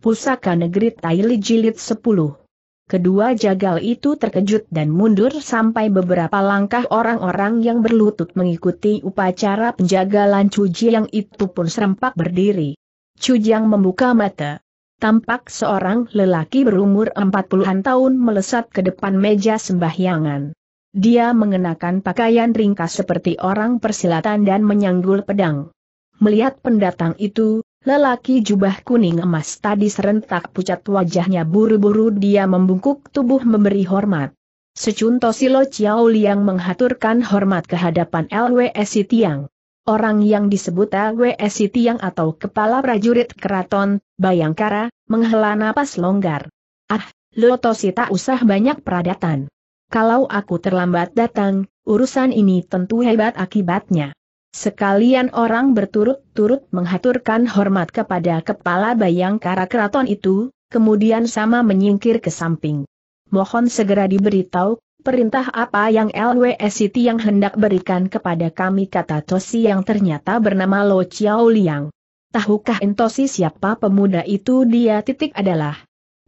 Pusaka Negeri Taili Jilid 10. Kedua jagal itu terkejut dan mundur sampai beberapa langkah orang-orang yang berlutut mengikuti upacara penjagalan yang itu pun serempak berdiri. Cujiang membuka mata. Tampak seorang lelaki berumur 40-an tahun melesat ke depan meja sembahyangan. Dia mengenakan pakaian ringkas seperti orang persilatan dan menyanggul pedang. Melihat pendatang itu, Lelaki jubah kuning emas tadi serentak pucat wajahnya buru-buru dia membungkuk tubuh memberi hormat. Secunto Silo Chiao Liang menghaturkan hormat kehadapan LWS Tiang. Orang yang disebut LWS Tiang atau Kepala Prajurit Keraton, Bayangkara, menghela napas longgar. Ah, Lotosi tak usah banyak peradatan. Kalau aku terlambat datang, urusan ini tentu hebat akibatnya. Sekalian orang berturut-turut menghaturkan hormat kepada kepala bayangkara keraton itu, kemudian sama menyingkir ke samping. Mohon segera diberitahu, perintah apa yang LWSIT yang hendak berikan kepada kami kata Tosi yang ternyata bernama Lo Chiao Liang. Tahukah Entosi siapa pemuda itu dia titik adalah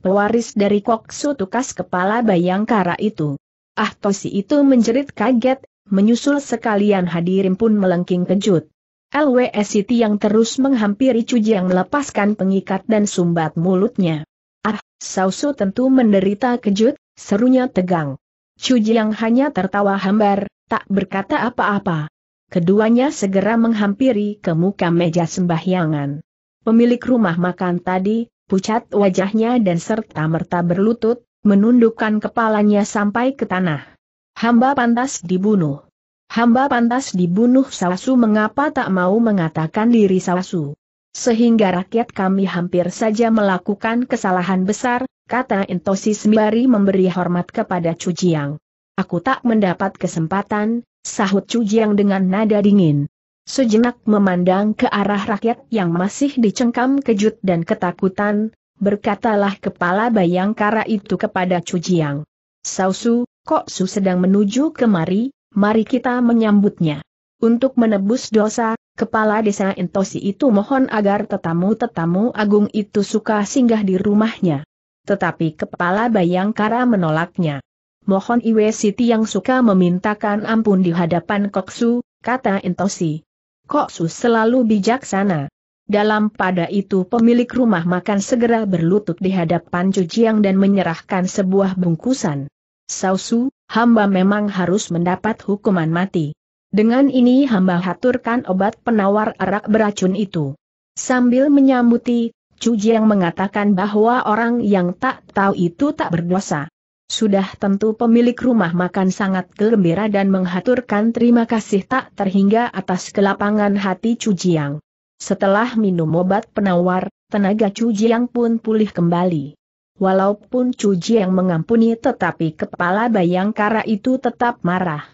pewaris dari Koksu Tukas kepala bayangkara itu. Ah Tosi itu menjerit kaget, menyusul sekalian hadirin pun melengking kejut. LWSIT yang terus menghampiri Cujiang melepaskan pengikat dan sumbat mulutnya. Ah, Sausu tentu menderita kejut, serunya tegang. Cujiang hanya tertawa hambar, tak berkata apa-apa. Keduanya segera menghampiri ke muka meja sembahyangan. Pemilik rumah makan tadi, pucat wajahnya dan serta merta berlutut, menundukkan kepalanya sampai ke tanah. Hamba pantas dibunuh. Hamba pantas dibunuh Sawasu mengapa tak mau mengatakan diri Sawasu. Sehingga rakyat kami hampir saja melakukan kesalahan besar, kata Intosi sembari memberi hormat kepada Cujiang. Aku tak mendapat kesempatan, sahut Cujiang dengan nada dingin. Sejenak memandang ke arah rakyat yang masih dicengkam kejut dan ketakutan, berkatalah kepala bayangkara itu kepada Cujiang. Sausu, Kok Su sedang menuju kemari, mari kita menyambutnya. Untuk menebus dosa, kepala desa Entosi itu mohon agar tetamu-tetamu agung itu suka singgah di rumahnya. Tetapi kepala Bayangkara menolaknya. Mohon Iwe Siti yang suka memintakan ampun di hadapan Koksu, kata Entosi. Koksu selalu bijaksana. Dalam pada itu pemilik rumah makan segera berlutut di hadapan Cujiang dan menyerahkan sebuah bungkusan. Sausu, hamba memang harus mendapat hukuman mati. Dengan ini hamba haturkan obat penawar arak beracun itu. Sambil menyambuti, Chu Jiang mengatakan bahwa orang yang tak tahu itu tak berdosa. Sudah tentu pemilik rumah makan sangat gembira dan menghaturkan terima kasih tak terhingga atas kelapangan hati Chu Jiang. Setelah minum obat penawar, tenaga Chu Jiang pun pulih kembali. Walaupun Cuji yang mengampuni tetapi kepala Bayangkara itu tetap marah.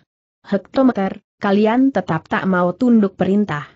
Hektometer, kalian tetap tak mau tunduk perintah.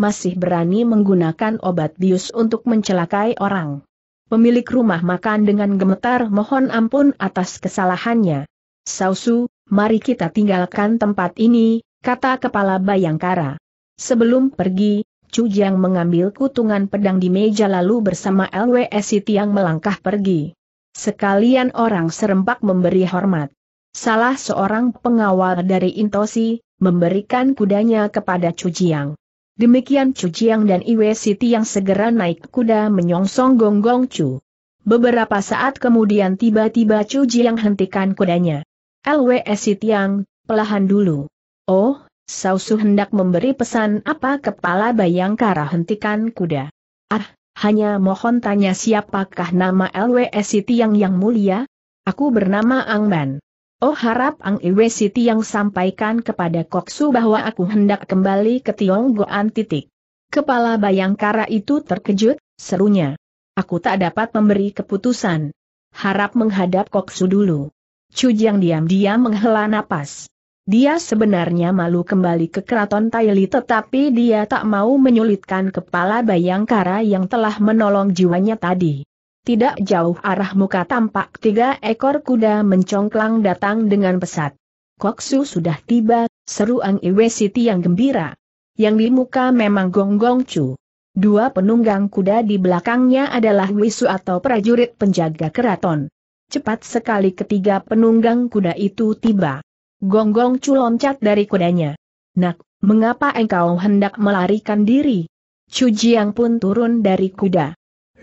Masih berani menggunakan obat bius untuk mencelakai orang. Pemilik rumah makan dengan gemetar mohon ampun atas kesalahannya. Sausu, mari kita tinggalkan tempat ini, kata kepala Bayangkara. Sebelum pergi, Chu Jiang mengambil kutungan pedang di meja lalu bersama LWS yang melangkah pergi. Sekalian orang serempak memberi hormat. Salah seorang pengawal dari Intosi, memberikan kudanya kepada Chu Jiang. Demikian Chu Jiang dan Iwe Siti yang segera naik kuda menyongsong gonggong Chu. Beberapa saat kemudian tiba-tiba Chu Jiang hentikan kudanya. LWS Siti yang, pelahan dulu. Oh, Sausu hendak memberi pesan apa kepala Bayangkara hentikan kuda. Ah, hanya mohon tanya siapakah nama LWS City yang yang mulia? Aku bernama Ang Ban. Oh harap Ang Iwe Siti yang sampaikan kepada Koksu bahwa aku hendak kembali ke Tionggoan titik. Kepala Bayangkara itu terkejut, serunya. Aku tak dapat memberi keputusan. Harap menghadap Koksu dulu. Cujang diam-diam menghela napas. Dia sebenarnya malu kembali ke keraton Taili tetapi dia tak mau menyulitkan kepala Bayangkara yang telah menolong jiwanya tadi. Tidak jauh arah muka tampak tiga ekor kuda mencongklang datang dengan pesat. Koksu sudah tiba, seru Ang Iwe Siti yang gembira. Yang di muka memang gonggong cu. Dua penunggang kuda di belakangnya adalah wisu atau prajurit penjaga keraton. Cepat sekali ketiga penunggang kuda itu tiba. Gonggong Chu loncat dari kudanya. Nak, mengapa engkau hendak melarikan diri? Chu Jiang pun turun dari kuda.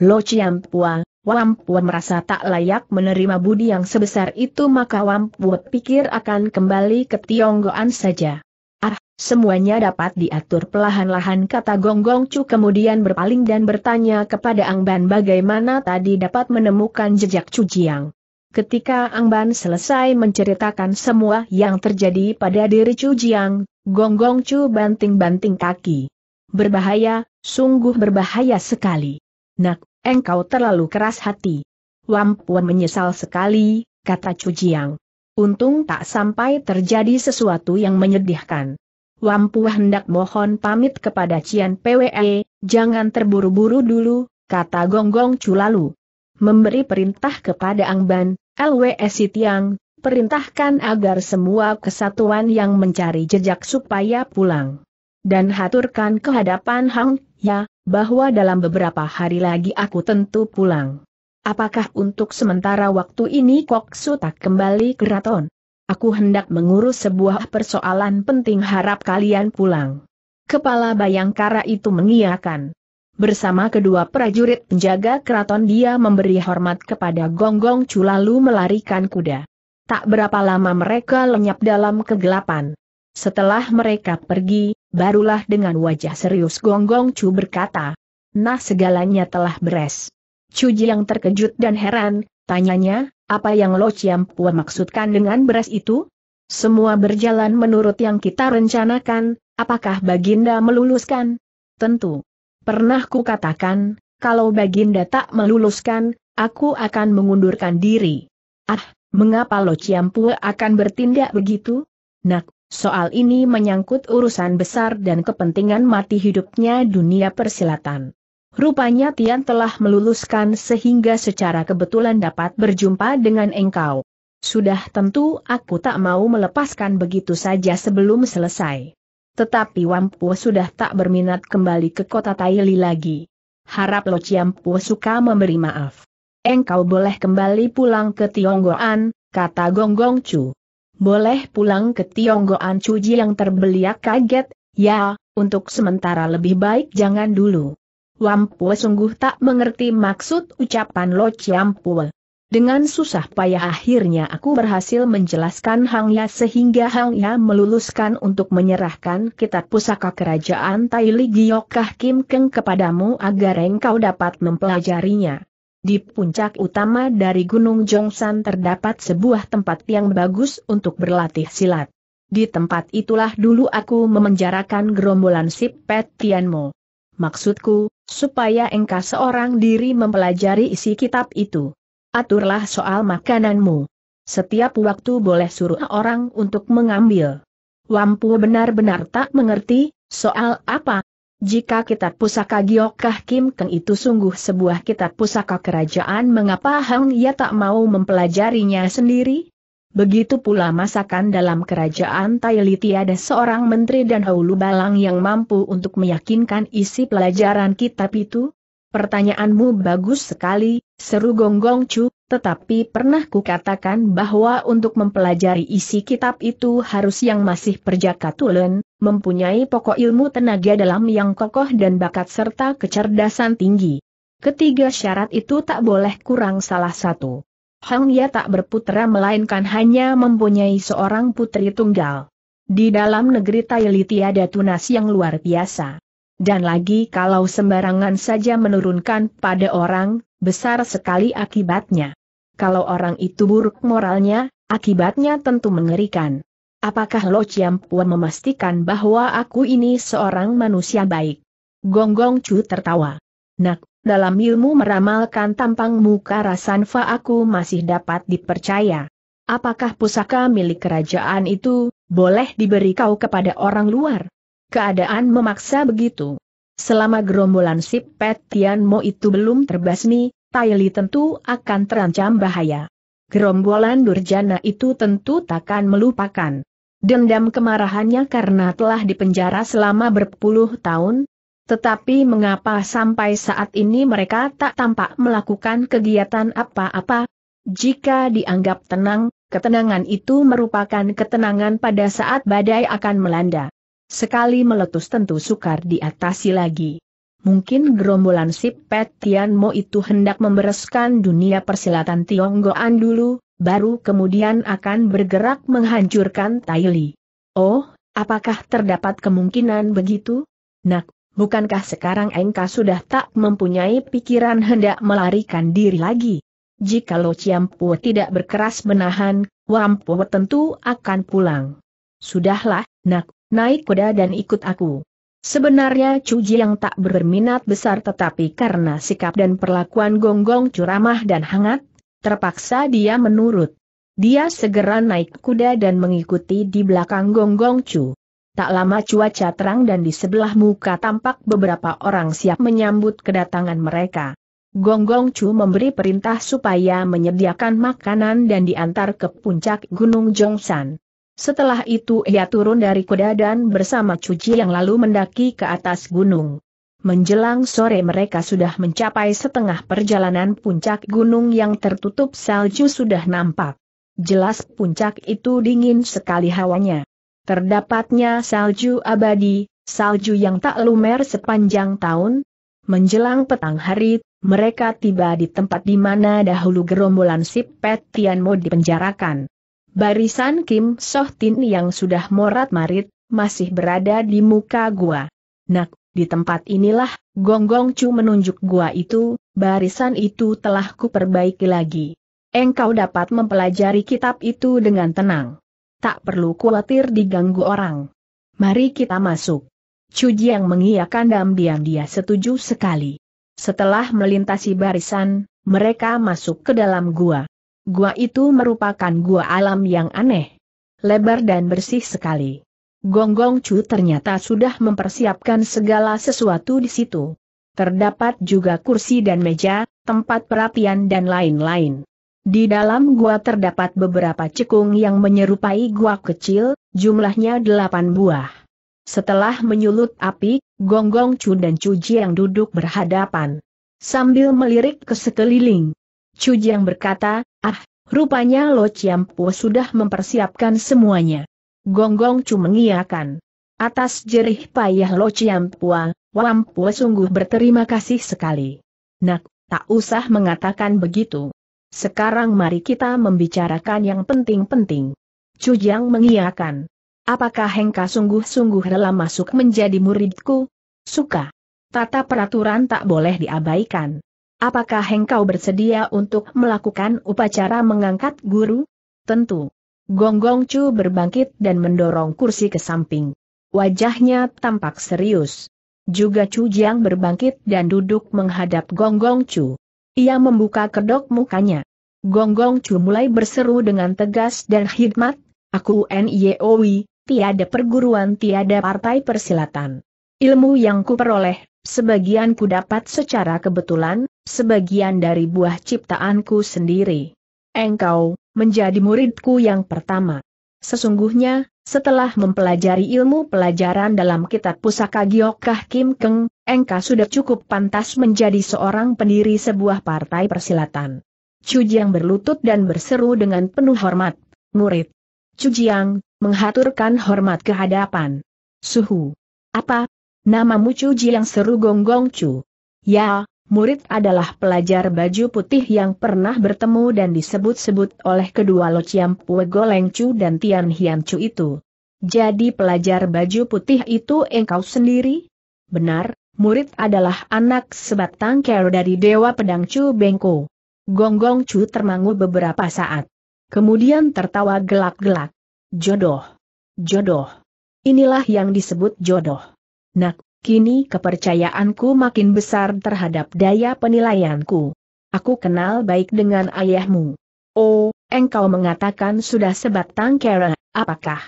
Lo Chiampua, Wampua merasa tak layak menerima budi yang sebesar itu maka Wampua pikir akan kembali ke Tionggoan saja. Ah, semuanya dapat diatur pelahan-lahan kata Gonggong Chu kemudian berpaling dan bertanya kepada Angban bagaimana tadi dapat menemukan jejak Chu Jiang. Ketika Ang Ban selesai menceritakan semua yang terjadi pada diri Chu Jiang, Gong -gong Chu banting-banting kaki. Berbahaya, sungguh berbahaya sekali. Nak, engkau terlalu keras hati. Wampuan menyesal sekali, kata Chu Jiang. Untung tak sampai terjadi sesuatu yang menyedihkan. Wampu hendak mohon pamit kepada Cian PWE, jangan terburu-buru dulu, kata Gong -gong Chu lalu memberi perintah kepada Angban, LWS Tiang, perintahkan agar semua kesatuan yang mencari jejak supaya pulang. Dan haturkan kehadapan Hang, ya, bahwa dalam beberapa hari lagi aku tentu pulang. Apakah untuk sementara waktu ini Kok Su tak kembali Raton? Aku hendak mengurus sebuah persoalan penting harap kalian pulang. Kepala Bayangkara itu mengiakan. Bersama kedua prajurit penjaga keraton dia memberi hormat kepada Gonggong Chu lalu melarikan kuda. Tak berapa lama mereka lenyap dalam kegelapan. Setelah mereka pergi, barulah dengan wajah serius Gonggong Chu berkata, Nah segalanya telah beres. Cuji yang terkejut dan heran, tanyanya, apa yang Lo Pua maksudkan dengan beres itu? Semua berjalan menurut yang kita rencanakan, apakah Baginda meluluskan? Tentu. Pernah ku katakan, kalau Baginda tak meluluskan, aku akan mengundurkan diri. Ah, mengapa Lo Ciampu akan bertindak begitu? Nak, soal ini menyangkut urusan besar dan kepentingan mati hidupnya dunia persilatan. Rupanya Tian telah meluluskan sehingga secara kebetulan dapat berjumpa dengan engkau. Sudah tentu aku tak mau melepaskan begitu saja sebelum selesai. Tetapi Wampu sudah tak berminat kembali ke kota Taili lagi. Harap Lo Ciampu suka memberi maaf. Engkau boleh kembali pulang ke Tionggoan, kata Gonggong Chu. Boleh pulang ke Tionggoan Ji yang terbeliak kaget, ya, untuk sementara lebih baik jangan dulu. Wampu sungguh tak mengerti maksud ucapan Lo Chiampu. Dengan susah payah akhirnya aku berhasil menjelaskan Hang Ya sehingga Hang Ya meluluskan untuk menyerahkan kitab pusaka kerajaan Tai Li Giokah Kim Keng kepadamu agar engkau dapat mempelajarinya. Di puncak utama dari Gunung Jongsan terdapat sebuah tempat yang bagus untuk berlatih silat. Di tempat itulah dulu aku memenjarakan gerombolan si Pet Tianmo. Maksudku, supaya engkau seorang diri mempelajari isi kitab itu aturlah soal makananmu. Setiap waktu boleh suruh orang untuk mengambil. Wampu benar-benar tak mengerti, soal apa? Jika kitab pusaka Giokah Kim Keng itu sungguh sebuah kitab pusaka kerajaan mengapa Hang Ya tak mau mempelajarinya sendiri? Begitu pula masakan dalam kerajaan Taili tiada seorang menteri dan Haulu Balang yang mampu untuk meyakinkan isi pelajaran kitab itu? Pertanyaanmu bagus sekali, seru Gonggong Chu, tetapi pernah kukatakan bahwa untuk mempelajari isi kitab itu harus yang masih perjaka tulen, mempunyai pokok ilmu tenaga dalam yang kokoh dan bakat serta kecerdasan tinggi. Ketiga syarat itu tak boleh kurang salah satu. Hang Ya tak berputera melainkan hanya mempunyai seorang putri tunggal. Di dalam negeri Taili tiada tunas yang luar biasa. Dan lagi kalau sembarangan saja menurunkan pada orang, besar sekali akibatnya. Kalau orang itu buruk moralnya, akibatnya tentu mengerikan. Apakah Lo Chiam memastikan bahwa aku ini seorang manusia baik? Gonggong Chu tertawa. Nak, dalam ilmu meramalkan tampang muka Rasanfa aku masih dapat dipercaya. Apakah pusaka milik kerajaan itu, boleh diberi kau kepada orang luar? Keadaan memaksa begitu. Selama gerombolan si Pet Tian Mo itu belum terbasmi, Tai tentu akan terancam bahaya. Gerombolan durjana itu tentu takkan melupakan. Dendam kemarahannya karena telah dipenjara selama berpuluh tahun, tetapi mengapa sampai saat ini mereka tak tampak melakukan kegiatan apa-apa? Jika dianggap tenang, ketenangan itu merupakan ketenangan pada saat badai akan melanda. Sekali meletus tentu sukar diatasi lagi. Mungkin gerombolan si Pet mo itu hendak membereskan dunia persilatan Tionggoan dulu, baru kemudian akan bergerak menghancurkan Li. Oh, apakah terdapat kemungkinan begitu? Nak, bukankah sekarang engkau sudah tak mempunyai pikiran hendak melarikan diri lagi? jika Jikalau Ciampu tidak berkeras menahan, Wampu tentu akan pulang. Sudahlah, nak, Naik kuda dan ikut aku. Sebenarnya Cuji yang tak berminat besar tetapi karena sikap dan perlakuan gonggong curamah dan hangat, terpaksa dia menurut. Dia segera naik kuda dan mengikuti di belakang gonggong Cu. Tak lama cuaca terang dan di sebelah muka tampak beberapa orang siap menyambut kedatangan mereka. Gonggong Chu memberi perintah supaya menyediakan makanan dan diantar ke puncak Gunung Jongsan. Setelah itu ia turun dari kuda dan bersama cuci yang lalu mendaki ke atas gunung. Menjelang sore mereka sudah mencapai setengah perjalanan puncak gunung yang tertutup salju sudah nampak. Jelas puncak itu dingin sekali hawanya. Terdapatnya salju abadi, salju yang tak lumer sepanjang tahun. Menjelang petang hari, mereka tiba di tempat di mana dahulu gerombolan Sip Tianmo dipenjarakan. Barisan Kim Sohtin yang sudah morat-marit, masih berada di muka gua. Nak, di tempat inilah, Gong Gong Chu menunjuk gua itu, barisan itu telah kuperbaiki lagi. Engkau dapat mempelajari kitab itu dengan tenang. Tak perlu khawatir diganggu orang. Mari kita masuk. Chu yang mengiyakan diam-diam dia setuju sekali. Setelah melintasi barisan, mereka masuk ke dalam gua gua itu merupakan gua alam yang aneh. Lebar dan bersih sekali. Gonggong Chu ternyata sudah mempersiapkan segala sesuatu di situ. Terdapat juga kursi dan meja, tempat perapian dan lain-lain. Di dalam gua terdapat beberapa cekung yang menyerupai gua kecil, jumlahnya delapan buah. Setelah menyulut api, Gonggong Chu dan Chu Jiang duduk berhadapan. Sambil melirik ke sekeliling, Jiang berkata, ah, rupanya Lo Po sudah mempersiapkan semuanya. Gonggong Chu mengiakan. Atas jerih payah Lo Wam Wampu sungguh berterima kasih sekali. Nak, tak usah mengatakan begitu. Sekarang mari kita membicarakan yang penting-penting. Jiang mengiakan. Apakah Hengka sungguh-sungguh rela masuk menjadi muridku? Suka. Tata peraturan tak boleh diabaikan. Apakah engkau bersedia untuk melakukan upacara mengangkat guru? Tentu. Gonggong Chu berbangkit dan mendorong kursi ke samping. Wajahnya tampak serius. Juga Chu Jiang berbangkit dan duduk menghadap Gonggong Chu. Ia membuka kedok mukanya. Gonggong Chu mulai berseru dengan tegas dan hikmat, Aku NIOI, tiada perguruan tiada partai persilatan. Ilmu yang kuperoleh, sebagian ku dapat secara kebetulan, sebagian dari buah ciptaanku sendiri. Engkau, menjadi muridku yang pertama. Sesungguhnya, setelah mempelajari ilmu pelajaran dalam kitab pusaka Giokah Kim Keng, engkau sudah cukup pantas menjadi seorang pendiri sebuah partai persilatan. Cujiang berlutut dan berseru dengan penuh hormat, murid. Cujiang, menghaturkan hormat ke hadapan. Suhu. Apa? Namamu yang seru gonggong Chu. Ya, murid adalah pelajar baju putih yang pernah bertemu dan disebut-sebut oleh kedua Lo Chiam Pue Goleng Chu dan Tian Hian Chu itu. Jadi pelajar baju putih itu engkau sendiri? Benar, murid adalah anak sebatang kero dari Dewa Pedang Chu Bengko. Gonggong Chu termangu beberapa saat. Kemudian tertawa gelak-gelak. Jodoh. Jodoh. Inilah yang disebut jodoh. Nak, Kini kepercayaanku makin besar terhadap daya penilaianku. Aku kenal baik dengan ayahmu. Oh, engkau mengatakan sudah sebatang kera, apakah?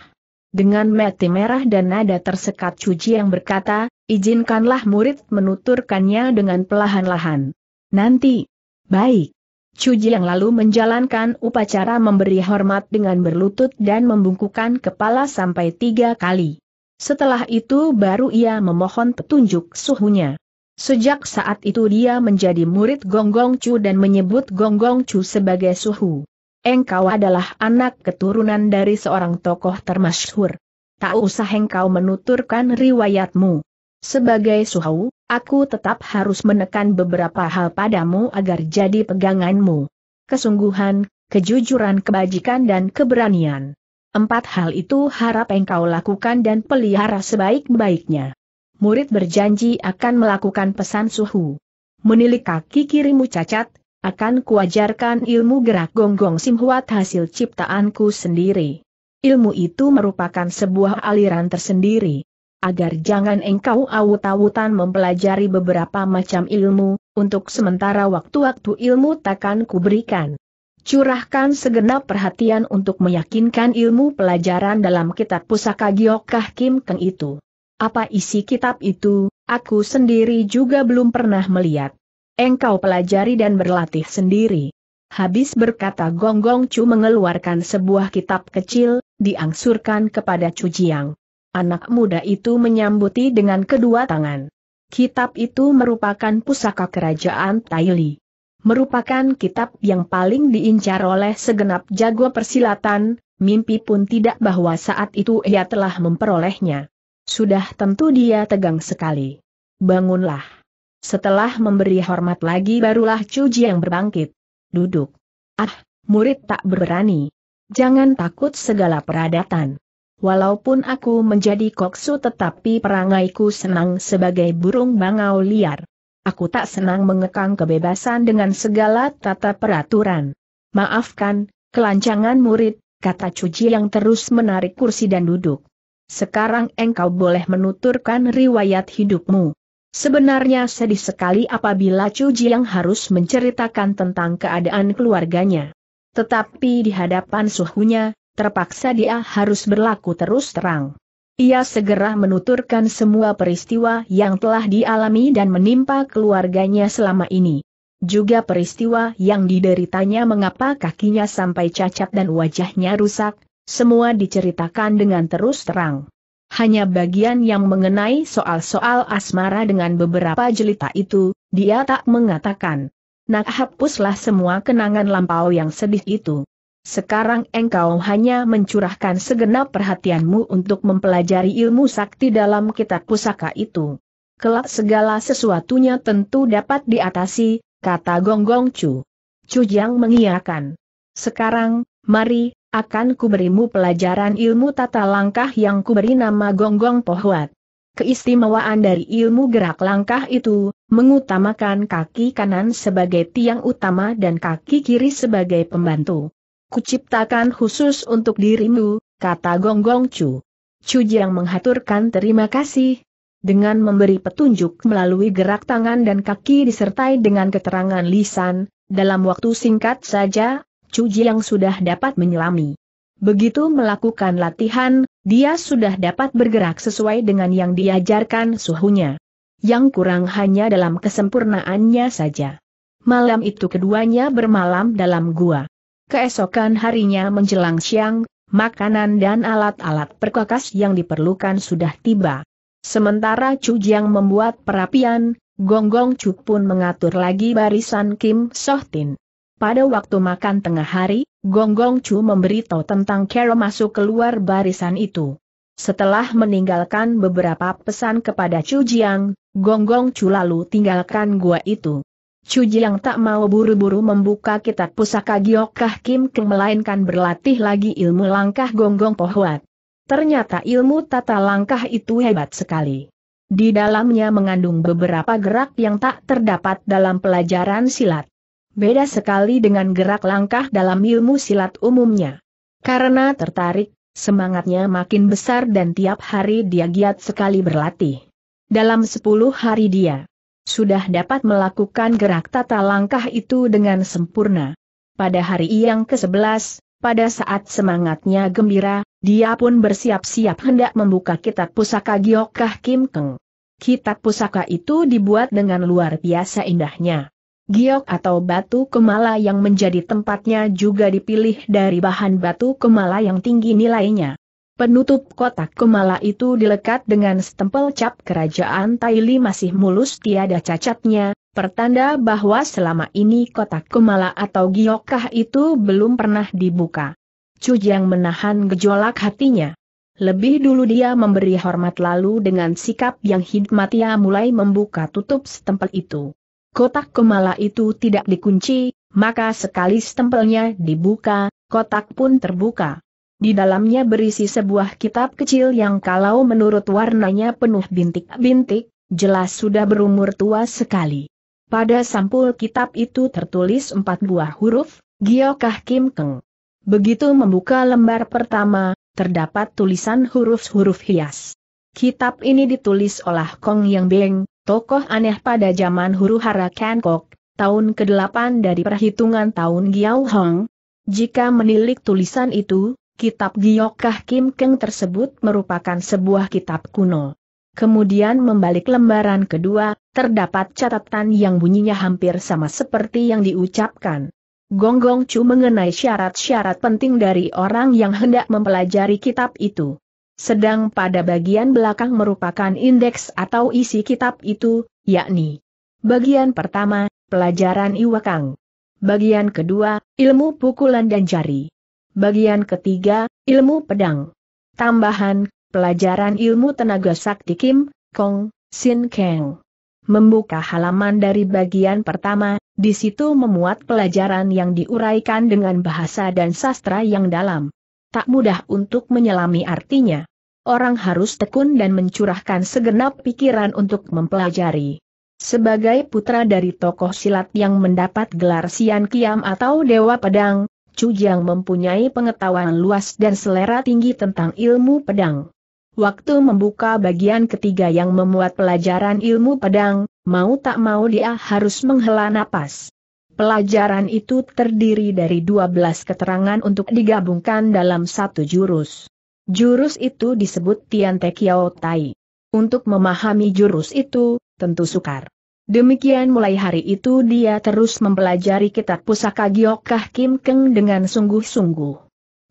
Dengan mati merah dan nada tersekat cuci yang berkata, izinkanlah murid menuturkannya dengan pelahan-lahan. Nanti. Baik. Cuji yang lalu menjalankan upacara memberi hormat dengan berlutut dan membungkukan kepala sampai tiga kali. Setelah itu baru ia memohon petunjuk suhunya. Sejak saat itu dia menjadi murid Gonggong Chu dan menyebut Gonggong Chu sebagai suhu. Engkau adalah anak keturunan dari seorang tokoh termasyhur. Tak usah engkau menuturkan riwayatmu. Sebagai suhu, aku tetap harus menekan beberapa hal padamu agar jadi peganganmu. Kesungguhan, kejujuran kebajikan dan keberanian. Empat hal itu harap engkau lakukan dan pelihara sebaik-baiknya. Murid berjanji akan melakukan pesan suhu. Menilik kaki kirimu cacat, akan kuajarkan ilmu gerak gonggong simhuat hasil ciptaanku sendiri. Ilmu itu merupakan sebuah aliran tersendiri. Agar jangan engkau awut-awutan mempelajari beberapa macam ilmu, untuk sementara waktu-waktu ilmu takkan kuberikan. Curahkan segenap perhatian untuk meyakinkan ilmu pelajaran dalam kitab pusaka Giokah Kim Keng itu. Apa isi kitab itu, aku sendiri juga belum pernah melihat. Engkau pelajari dan berlatih sendiri. Habis berkata Gonggong Chu mengeluarkan sebuah kitab kecil, diangsurkan kepada Chu Jiang. Anak muda itu menyambuti dengan kedua tangan. Kitab itu merupakan pusaka kerajaan Li merupakan kitab yang paling diincar oleh segenap jago persilatan, mimpi pun tidak bahwa saat itu ia telah memperolehnya. Sudah tentu dia tegang sekali. Bangunlah. Setelah memberi hormat lagi barulah Cuji yang berbangkit. Duduk. Ah, murid tak berani. Jangan takut segala peradatan. Walaupun aku menjadi koksu tetapi perangaiku senang sebagai burung bangau liar. Aku tak senang mengekang kebebasan dengan segala tata peraturan. Maafkan, kelancangan murid, kata Cuji yang terus menarik kursi dan duduk. Sekarang engkau boleh menuturkan riwayat hidupmu. Sebenarnya sedih sekali apabila Cuji yang harus menceritakan tentang keadaan keluarganya. Tetapi di hadapan suhunya, terpaksa dia harus berlaku terus terang. Ia segera menuturkan semua peristiwa yang telah dialami dan menimpa keluarganya selama ini. Juga peristiwa yang dideritanya mengapa kakinya sampai cacat dan wajahnya rusak, semua diceritakan dengan terus terang. Hanya bagian yang mengenai soal-soal asmara dengan beberapa jelita itu, dia tak mengatakan. Nak hapuslah semua kenangan lampau yang sedih itu. Sekarang engkau hanya mencurahkan segenap perhatianmu untuk mempelajari ilmu sakti dalam kitab pusaka itu. Kelak segala sesuatunya tentu dapat diatasi, kata Gong Gong Chu. Chu Jiang mengiyakan. Sekarang, mari, akan kuberimu pelajaran ilmu tata langkah yang kuberi nama Gong Gong Pohuat. Keistimewaan dari ilmu gerak langkah itu, mengutamakan kaki kanan sebagai tiang utama dan kaki kiri sebagai pembantu kuciptakan khusus untuk dirimu, kata Gong Gong Chu. Chu Jiang menghaturkan terima kasih, dengan memberi petunjuk melalui gerak tangan dan kaki disertai dengan keterangan lisan, dalam waktu singkat saja, Chu Jiang sudah dapat menyelami. Begitu melakukan latihan, dia sudah dapat bergerak sesuai dengan yang diajarkan suhunya. Yang kurang hanya dalam kesempurnaannya saja. Malam itu keduanya bermalam dalam gua. Keesokan harinya menjelang siang, makanan dan alat-alat perkakas yang diperlukan sudah tiba. Sementara Chu Jiang membuat perapian, Gonggong Chu pun mengatur lagi barisan Kim Soh Tin. Pada waktu makan tengah hari, Gonggong Chu memberitahu tentang cara masuk keluar barisan itu. Setelah meninggalkan beberapa pesan kepada Chu Jiang, Gonggong Chu lalu tinggalkan gua itu. Cuji yang tak mau buru-buru membuka kitab pusaka Giokah Kim Keng melainkan berlatih lagi ilmu langkah gonggong pohuat. Ternyata ilmu tata langkah itu hebat sekali. Di dalamnya mengandung beberapa gerak yang tak terdapat dalam pelajaran silat. Beda sekali dengan gerak langkah dalam ilmu silat umumnya. Karena tertarik, semangatnya makin besar dan tiap hari dia giat sekali berlatih. Dalam 10 hari dia sudah dapat melakukan gerak tata langkah itu dengan sempurna. Pada hari yang ke-11, pada saat semangatnya gembira, dia pun bersiap-siap hendak membuka kitab pusaka Giokah Kim Keng. Kitab pusaka itu dibuat dengan luar biasa indahnya. Giok atau batu kemala yang menjadi tempatnya juga dipilih dari bahan batu kemala yang tinggi nilainya. Penutup kotak kemala itu dilekat dengan stempel cap kerajaan Taili masih mulus tiada cacatnya, pertanda bahwa selama ini kotak kemala atau giokah itu belum pernah dibuka. Cujang menahan gejolak hatinya. Lebih dulu dia memberi hormat lalu dengan sikap yang hikmat ia mulai membuka tutup stempel itu. Kotak kemala itu tidak dikunci, maka sekali stempelnya dibuka, kotak pun terbuka. Di dalamnya berisi sebuah kitab kecil yang kalau menurut warnanya penuh bintik-bintik, jelas sudah berumur tua sekali. Pada sampul kitab itu tertulis empat buah huruf, Giokah Kim Keng. Begitu membuka lembar pertama, terdapat tulisan huruf-huruf hias. Kitab ini ditulis oleh Kong Yang Beng, tokoh aneh pada zaman huru hara Kankok, tahun ke-8 dari perhitungan tahun Giao Hong. Jika menilik tulisan itu, kitab Giyokah Kim Keng tersebut merupakan sebuah kitab kuno. Kemudian membalik lembaran kedua, terdapat catatan yang bunyinya hampir sama seperti yang diucapkan. Gonggong -gong Chu mengenai syarat-syarat penting dari orang yang hendak mempelajari kitab itu. Sedang pada bagian belakang merupakan indeks atau isi kitab itu, yakni Bagian pertama, pelajaran Iwakang. Bagian kedua, ilmu pukulan dan jari. Bagian ketiga, ilmu pedang. Tambahan, pelajaran ilmu tenaga sakti Kim, Kong, Sin Kang. Membuka halaman dari bagian pertama, di situ memuat pelajaran yang diuraikan dengan bahasa dan sastra yang dalam. Tak mudah untuk menyelami artinya. Orang harus tekun dan mencurahkan segenap pikiran untuk mempelajari. Sebagai putra dari tokoh silat yang mendapat gelar Sian Kiam atau Dewa Pedang, Cujang mempunyai pengetahuan luas dan selera tinggi tentang ilmu pedang. Waktu membuka bagian ketiga yang memuat pelajaran ilmu pedang, mau tak mau dia harus menghela napas. Pelajaran itu terdiri dari 12 keterangan untuk digabungkan dalam satu jurus. Jurus itu disebut Tian Te Kiao Tai. Untuk memahami jurus itu, tentu sukar. Demikian mulai hari itu dia terus mempelajari kitab pusaka kah Kim Keng dengan sungguh-sungguh.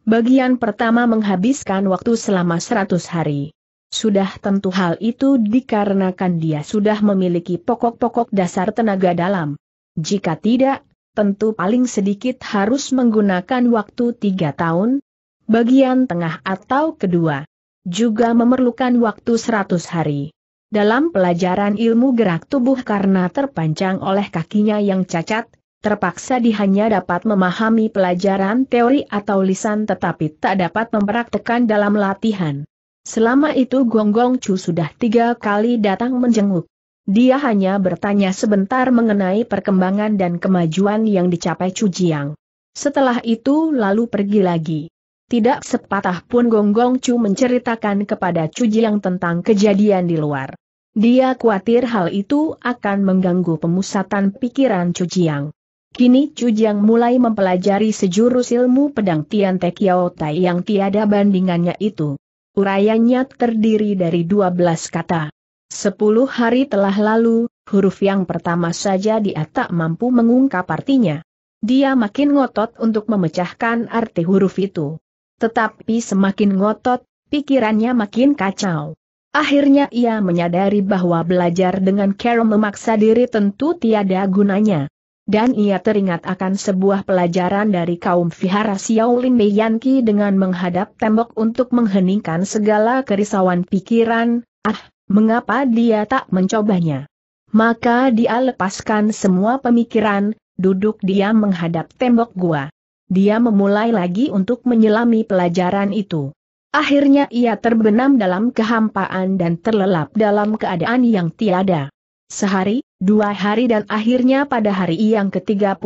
Bagian pertama menghabiskan waktu selama 100 hari. Sudah tentu hal itu dikarenakan dia sudah memiliki pokok-pokok dasar tenaga dalam. Jika tidak, tentu paling sedikit harus menggunakan waktu 3 tahun, bagian tengah atau kedua. Juga memerlukan waktu 100 hari dalam pelajaran ilmu gerak tubuh karena terpanjang oleh kakinya yang cacat, terpaksa dihanya dapat memahami pelajaran teori atau lisan tetapi tak dapat mempraktekan dalam latihan. Selama itu Gonggong Chu sudah tiga kali datang menjenguk. Dia hanya bertanya sebentar mengenai perkembangan dan kemajuan yang dicapai Chu Jiang. Setelah itu lalu pergi lagi. Tidak sepatah pun Gonggong Chu menceritakan kepada Chu Jiang tentang kejadian di luar. Dia khawatir hal itu akan mengganggu pemusatan pikiran Cujiang. Kini Cujiang mulai mempelajari sejurus ilmu pedang Tian Te Kiao Tai yang tiada bandingannya itu. Urayanya terdiri dari 12 kata. Sepuluh hari telah lalu, huruf yang pertama saja dia tak mampu mengungkap artinya. Dia makin ngotot untuk memecahkan arti huruf itu. Tetapi semakin ngotot, pikirannya makin kacau. Akhirnya ia menyadari bahwa belajar dengan Carol memaksa diri tentu tiada gunanya. Dan ia teringat akan sebuah pelajaran dari kaum vihara Xiaolin Meiyanki dengan menghadap tembok untuk mengheningkan segala kerisauan pikiran, ah, mengapa dia tak mencobanya. Maka dia lepaskan semua pemikiran, duduk dia menghadap tembok gua. Dia memulai lagi untuk menyelami pelajaran itu. Akhirnya ia terbenam dalam kehampaan dan terlelap dalam keadaan yang tiada. Sehari, dua hari dan akhirnya pada hari yang ke-35,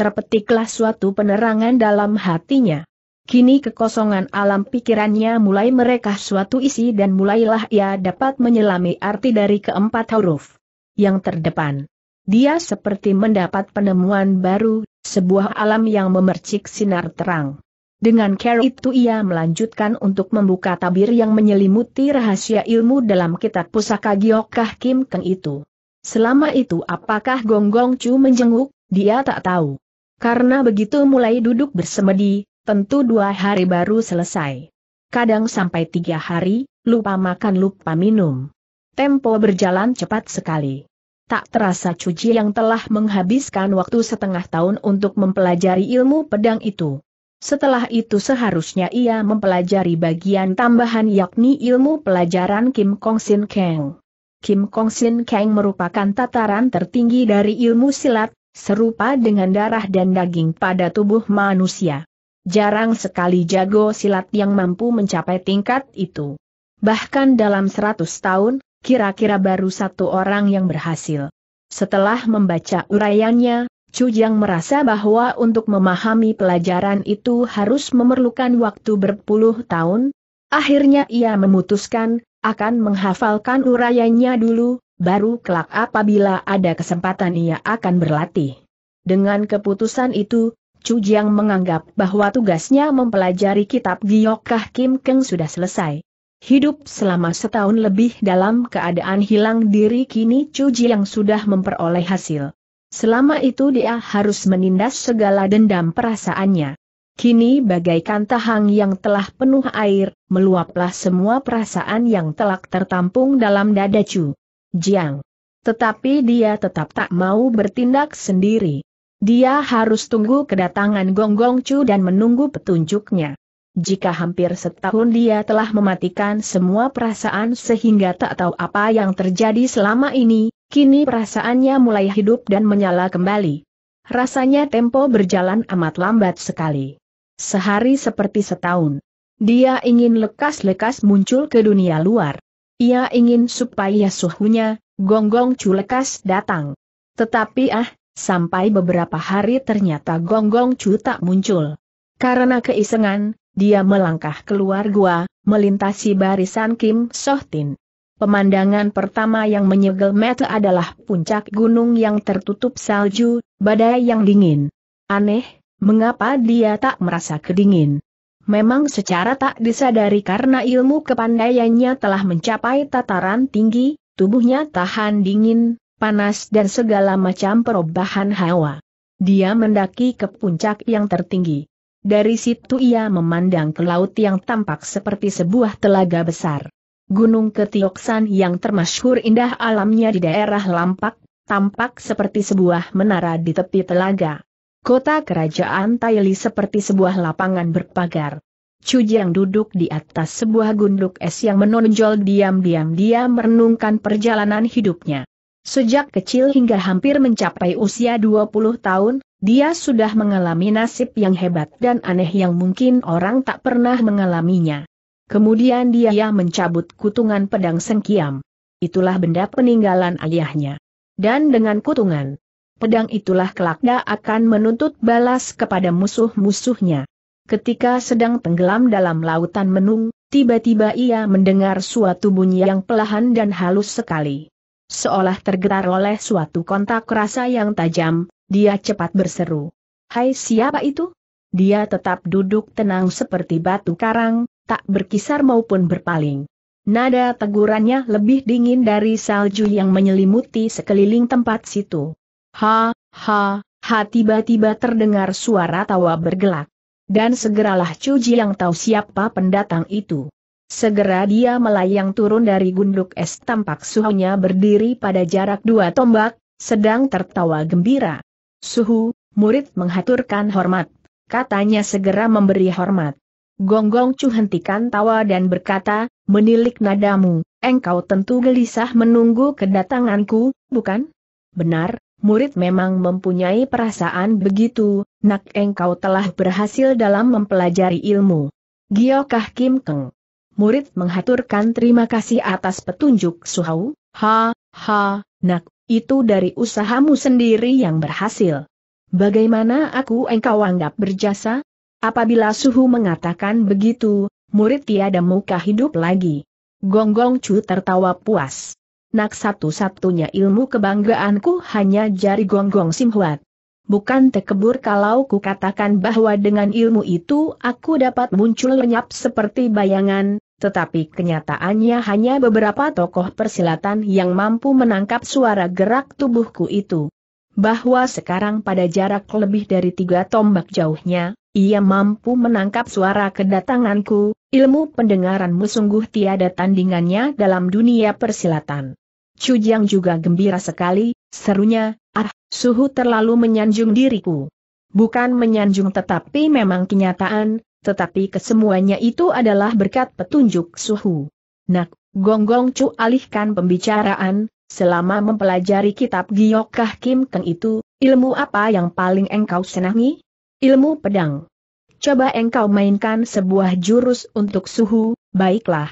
terpetiklah suatu penerangan dalam hatinya. Kini kekosongan alam pikirannya mulai merekah suatu isi dan mulailah ia dapat menyelami arti dari keempat huruf yang terdepan. Dia seperti mendapat penemuan baru, sebuah alam yang memercik sinar terang. Dengan cara itu ia melanjutkan untuk membuka tabir yang menyelimuti rahasia ilmu dalam kitab pusaka Giokah Kim Keng itu. Selama itu apakah Gong Gong Chu menjenguk, dia tak tahu. Karena begitu mulai duduk bersemedi, tentu dua hari baru selesai. Kadang sampai tiga hari, lupa makan lupa minum. Tempo berjalan cepat sekali. Tak terasa Cuci yang telah menghabiskan waktu setengah tahun untuk mempelajari ilmu pedang itu. Setelah itu seharusnya ia mempelajari bagian tambahan yakni ilmu pelajaran Kim Kong Sin Kang. Kim Kong Sin Kang merupakan tataran tertinggi dari ilmu silat, serupa dengan darah dan daging pada tubuh manusia. Jarang sekali jago silat yang mampu mencapai tingkat itu. Bahkan dalam 100 tahun, kira-kira baru satu orang yang berhasil. Setelah membaca uraiannya, Jiang merasa bahwa untuk memahami pelajaran itu harus memerlukan waktu berpuluh tahun. Akhirnya ia memutuskan, akan menghafalkan urayanya dulu, baru kelak apabila ada kesempatan ia akan berlatih. Dengan keputusan itu, Jiang menganggap bahwa tugasnya mempelajari kitab Giokah Kim Keng sudah selesai. Hidup selama setahun lebih dalam keadaan hilang diri kini Chu Jiang sudah memperoleh hasil. Selama itu dia harus menindas segala dendam perasaannya. Kini bagaikan tahang yang telah penuh air, meluaplah semua perasaan yang telah tertampung dalam dada Chu Jiang. Tetapi dia tetap tak mau bertindak sendiri. Dia harus tunggu kedatangan Gonggong Chu dan menunggu petunjuknya. Jika hampir setahun dia telah mematikan semua perasaan sehingga tak tahu apa yang terjadi selama ini, Kini perasaannya mulai hidup dan menyala kembali. Rasanya tempo berjalan amat lambat sekali. Sehari seperti setahun. Dia ingin lekas-lekas muncul ke dunia luar. Ia ingin supaya suhunya, gonggong cu lekas datang. Tetapi ah, sampai beberapa hari ternyata gonggong cu tak muncul. Karena keisengan, dia melangkah keluar gua, melintasi barisan Kim Sohtin. Pemandangan pertama yang menyegel mata adalah puncak gunung yang tertutup salju, badai yang dingin. Aneh, mengapa dia tak merasa kedingin? Memang secara tak disadari karena ilmu kepandaiannya telah mencapai tataran tinggi, tubuhnya tahan dingin, panas dan segala macam perubahan hawa. Dia mendaki ke puncak yang tertinggi. Dari situ ia memandang ke laut yang tampak seperti sebuah telaga besar. Gunung Ketioksan yang termasyhur indah alamnya di daerah Lampak, tampak seperti sebuah menara di tepi telaga. Kota kerajaan Taili seperti sebuah lapangan berpagar. Jiang duduk di atas sebuah gunduk es yang menonjol diam-diam dia merenungkan perjalanan hidupnya. Sejak kecil hingga hampir mencapai usia 20 tahun, dia sudah mengalami nasib yang hebat dan aneh yang mungkin orang tak pernah mengalaminya. Kemudian dia mencabut kutungan pedang sengkiam. Itulah benda peninggalan ayahnya. Dan dengan kutungan, pedang itulah kelakda akan menuntut balas kepada musuh-musuhnya. Ketika sedang tenggelam dalam lautan menung, tiba-tiba ia mendengar suatu bunyi yang pelahan dan halus sekali. Seolah tergetar oleh suatu kontak rasa yang tajam, dia cepat berseru. Hai siapa itu? Dia tetap duduk tenang seperti batu karang, tak berkisar maupun berpaling. Nada tegurannya lebih dingin dari salju yang menyelimuti sekeliling tempat situ. Ha, ha, ha tiba-tiba terdengar suara tawa bergelak. Dan segeralah Cuji yang tahu siapa pendatang itu. Segera dia melayang turun dari gunduk es tampak suhunya berdiri pada jarak dua tombak, sedang tertawa gembira. Suhu, murid menghaturkan hormat. Katanya segera memberi hormat. Gonggong Chu hentikan tawa dan berkata, menilik nadamu, engkau tentu gelisah menunggu kedatanganku, bukan? Benar, murid memang mempunyai perasaan begitu, nak engkau telah berhasil dalam mempelajari ilmu. Giokah Kim Keng. Murid menghaturkan terima kasih atas petunjuk Suhau, ha, ha, nak, itu dari usahamu sendiri yang berhasil. Bagaimana aku engkau anggap berjasa? Apabila suhu mengatakan begitu, murid tiada muka hidup lagi. Gonggong Chu tertawa puas. Nak satu-satunya ilmu kebanggaanku hanya jari gonggong simhuat. Bukan tekebur kalau ku katakan bahwa dengan ilmu itu aku dapat muncul lenyap seperti bayangan, tetapi kenyataannya hanya beberapa tokoh persilatan yang mampu menangkap suara gerak tubuhku itu. Bahwa sekarang pada jarak lebih dari tiga tombak jauhnya, ia mampu menangkap suara kedatanganku, ilmu pendengaranmu sungguh tiada tandingannya dalam dunia persilatan. Cujang juga gembira sekali, serunya, ah, suhu terlalu menyanjung diriku. Bukan menyanjung tetapi memang kenyataan, tetapi kesemuanya itu adalah berkat petunjuk suhu. Nak, Gonggong Chu alihkan pembicaraan, selama mempelajari kitab Giyokah Kim Keng itu, ilmu apa yang paling engkau senangi? Ilmu pedang. Coba engkau mainkan sebuah jurus untuk suhu, baiklah.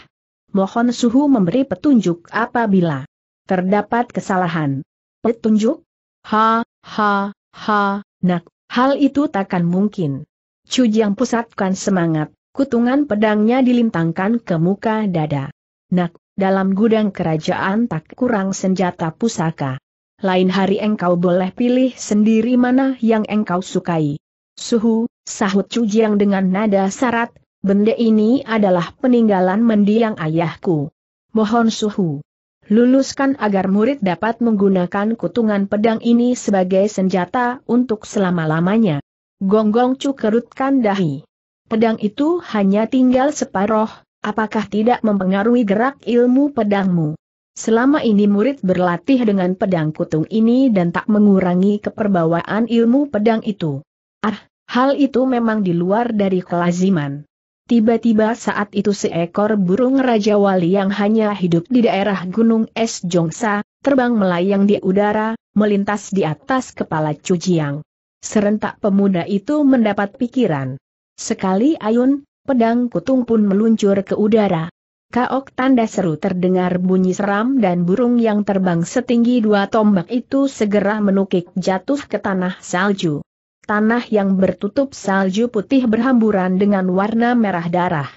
Mohon suhu memberi petunjuk apabila terdapat kesalahan. Petunjuk? Ha, ha, ha, nak, hal itu takkan mungkin. Cujiang pusatkan semangat, kutungan pedangnya dilintangkan ke muka dada. Nak, dalam gudang kerajaan tak kurang senjata pusaka. Lain hari engkau boleh pilih sendiri mana yang engkau sukai. Suhu, sahut Cujiang dengan nada syarat, benda ini adalah peninggalan mendiang ayahku. Mohon Suhu. Luluskan agar murid dapat menggunakan kutungan pedang ini sebagai senjata untuk selama-lamanya. Gonggong Cu kerutkan dahi. Pedang itu hanya tinggal separoh, apakah tidak mempengaruhi gerak ilmu pedangmu? Selama ini murid berlatih dengan pedang kutung ini dan tak mengurangi keperbawaan ilmu pedang itu. Ah, hal itu memang di luar dari kelaziman. Tiba-tiba saat itu seekor burung Raja Wali yang hanya hidup di daerah Gunung Es Jongsa, terbang melayang di udara, melintas di atas kepala Cujiang. Serentak pemuda itu mendapat pikiran. Sekali ayun, pedang kutung pun meluncur ke udara. Kaok tanda seru terdengar bunyi seram dan burung yang terbang setinggi dua tombak itu segera menukik jatuh ke tanah salju tanah yang bertutup salju putih berhamburan dengan warna merah darah.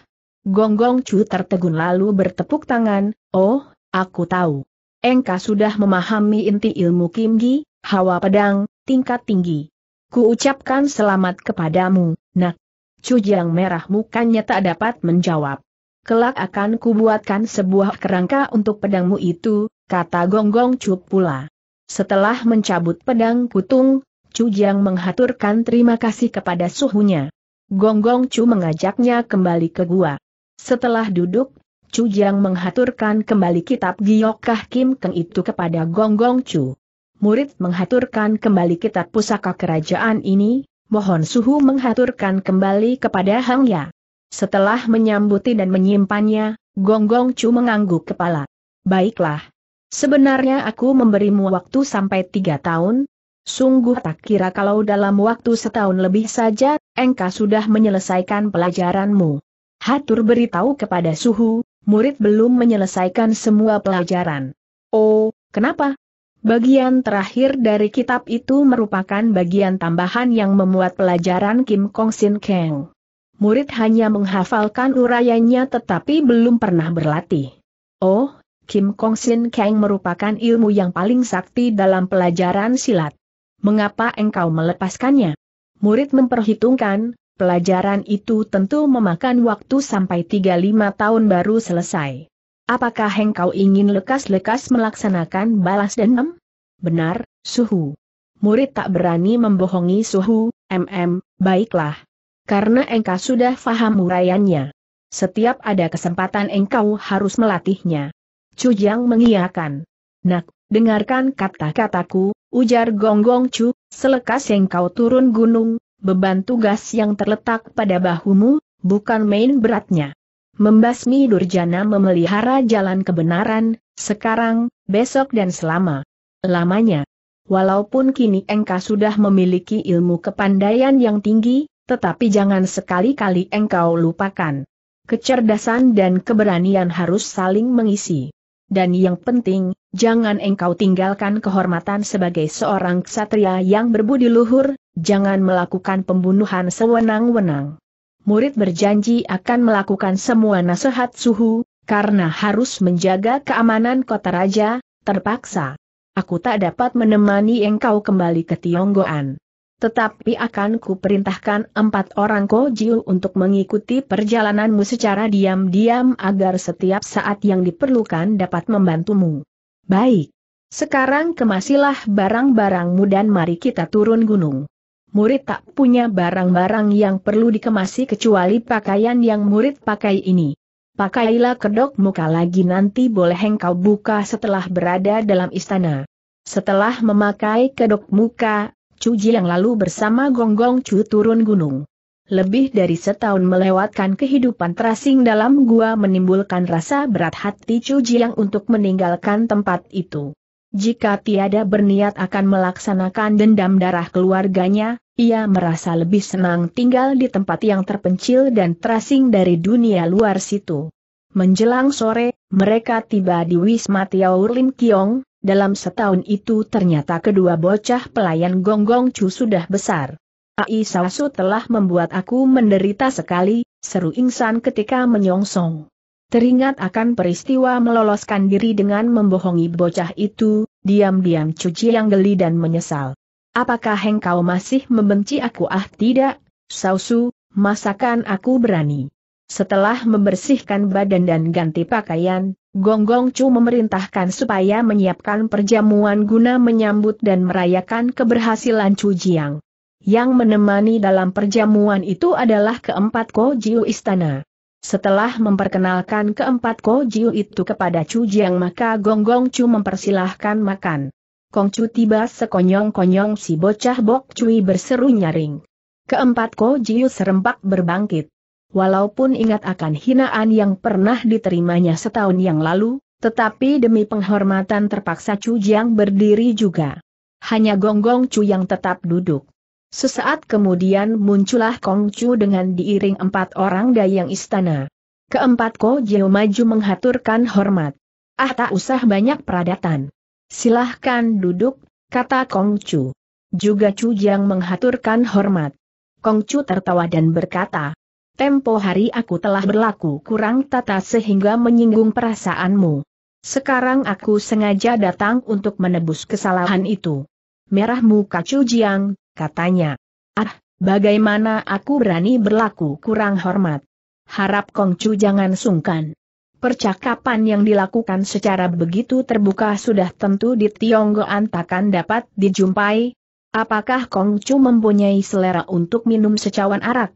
Gonggong Chu tertegun lalu bertepuk tangan, oh, aku tahu. Engka sudah memahami inti ilmu Kim Gi? hawa pedang, tingkat tinggi. Ku ucapkan selamat kepadamu, nak. Chu yang merah mukanya tak dapat menjawab. Kelak akan kubuatkan sebuah kerangka untuk pedangmu itu, kata Gonggong Chu pula. Setelah mencabut pedang kutung, Jiang menghaturkan terima kasih kepada suhunya. Gonggong Chu mengajaknya kembali ke gua. Setelah duduk, Jiang menghaturkan kembali kitab Kah Kim Keng itu kepada Gonggong Chu. Murid menghaturkan kembali kitab pusaka kerajaan ini, mohon suhu menghaturkan kembali kepada Hang Ya. Setelah menyambuti dan menyimpannya, Gonggong Chu mengangguk kepala. Baiklah. Sebenarnya aku memberimu waktu sampai tiga tahun, Sungguh tak kira kalau dalam waktu setahun lebih saja, engkau sudah menyelesaikan pelajaranmu. Hatur beritahu kepada Suhu, murid belum menyelesaikan semua pelajaran. Oh, kenapa? Bagian terakhir dari kitab itu merupakan bagian tambahan yang memuat pelajaran Kim Kong Sin Kang. Murid hanya menghafalkan urayanya, tetapi belum pernah berlatih. Oh, Kim Kong Sin Kang merupakan ilmu yang paling sakti dalam pelajaran silat. Mengapa engkau melepaskannya? Murid memperhitungkan, pelajaran itu tentu memakan waktu sampai 35 tahun baru selesai. Apakah engkau ingin lekas-lekas melaksanakan balas dendam? Benar, suhu. Murid tak berani membohongi suhu, mm, baiklah. Karena engkau sudah faham uraiannya. Setiap ada kesempatan engkau harus melatihnya. Cujang mengiyakan. Nak, dengarkan kata-kataku, ujar Gonggong Chu, selekas yang kau turun gunung, beban tugas yang terletak pada bahumu, bukan main beratnya. Membasmi Durjana memelihara jalan kebenaran, sekarang, besok dan selama lamanya. Walaupun kini engkau sudah memiliki ilmu kepandaian yang tinggi, tetapi jangan sekali-kali engkau lupakan. Kecerdasan dan keberanian harus saling mengisi dan yang penting, jangan engkau tinggalkan kehormatan sebagai seorang ksatria yang berbudi luhur, jangan melakukan pembunuhan sewenang-wenang. Murid berjanji akan melakukan semua nasihat suhu, karena harus menjaga keamanan kota raja, terpaksa. Aku tak dapat menemani engkau kembali ke Tionggoan. Tetapi akan kuperintahkan empat orang Kojiu untuk mengikuti perjalananmu secara diam-diam agar setiap saat yang diperlukan dapat membantumu. Baik. Sekarang kemasilah barang-barangmu dan mari kita turun gunung. Murid tak punya barang-barang yang perlu dikemasi kecuali pakaian yang murid pakai ini. Pakailah kedok muka lagi nanti boleh engkau buka setelah berada dalam istana. Setelah memakai kedok muka, Cuji yang lalu bersama Gonggong Cu turun gunung. Lebih dari setahun melewatkan kehidupan terasing dalam gua menimbulkan rasa berat hati Chu yang untuk meninggalkan tempat itu. Jika tiada berniat akan melaksanakan dendam darah keluarganya, ia merasa lebih senang tinggal di tempat yang terpencil dan terasing dari dunia luar situ. Menjelang sore, mereka tiba di Wisma Tiaur Lim Kiong, dalam setahun itu ternyata kedua bocah pelayan Gonggong Chu sudah besar. Ai Sausu telah membuat aku menderita sekali, seru Ingsan ketika menyongsong. Teringat akan peristiwa meloloskan diri dengan membohongi bocah itu, diam-diam cuci yang geli dan menyesal. Apakah hengkau masih membenci aku ah tidak, Sausu, masakan aku berani. Setelah membersihkan badan dan ganti pakaian, Gonggong Chu memerintahkan supaya menyiapkan perjamuan guna menyambut dan merayakan keberhasilan Chu Jiang. Yang menemani dalam perjamuan itu adalah keempat Ko Jiu Istana. Setelah memperkenalkan keempat Ko Jiu itu kepada Chu Jiang maka Gonggong Chu mempersilahkan makan. Kong Chu tiba sekonyong-konyong si bocah Bok Cui berseru nyaring. Keempat Ko Jiu serempak berbangkit walaupun ingat akan hinaan yang pernah diterimanya setahun yang lalu, tetapi demi penghormatan terpaksa Chu Jiang berdiri juga. Hanya Gonggong Chu yang tetap duduk. Sesaat kemudian muncullah Kong Chu dengan diiring empat orang dayang istana. Keempat Ko Jiu maju menghaturkan hormat. Ah tak usah banyak peradatan. Silahkan duduk, kata Kong Chu. Juga Chu Jiang menghaturkan hormat. Kong Chu tertawa dan berkata, Tempo hari aku telah berlaku kurang tata sehingga menyinggung perasaanmu. Sekarang aku sengaja datang untuk menebus kesalahan itu. Merah muka Chu Jiang, katanya. Ah, bagaimana aku berani berlaku kurang hormat. Harap Kong Chu jangan sungkan. Percakapan yang dilakukan secara begitu terbuka sudah tentu di Tionggoan takkan dapat dijumpai. Apakah Kong Chu mempunyai selera untuk minum secawan arak?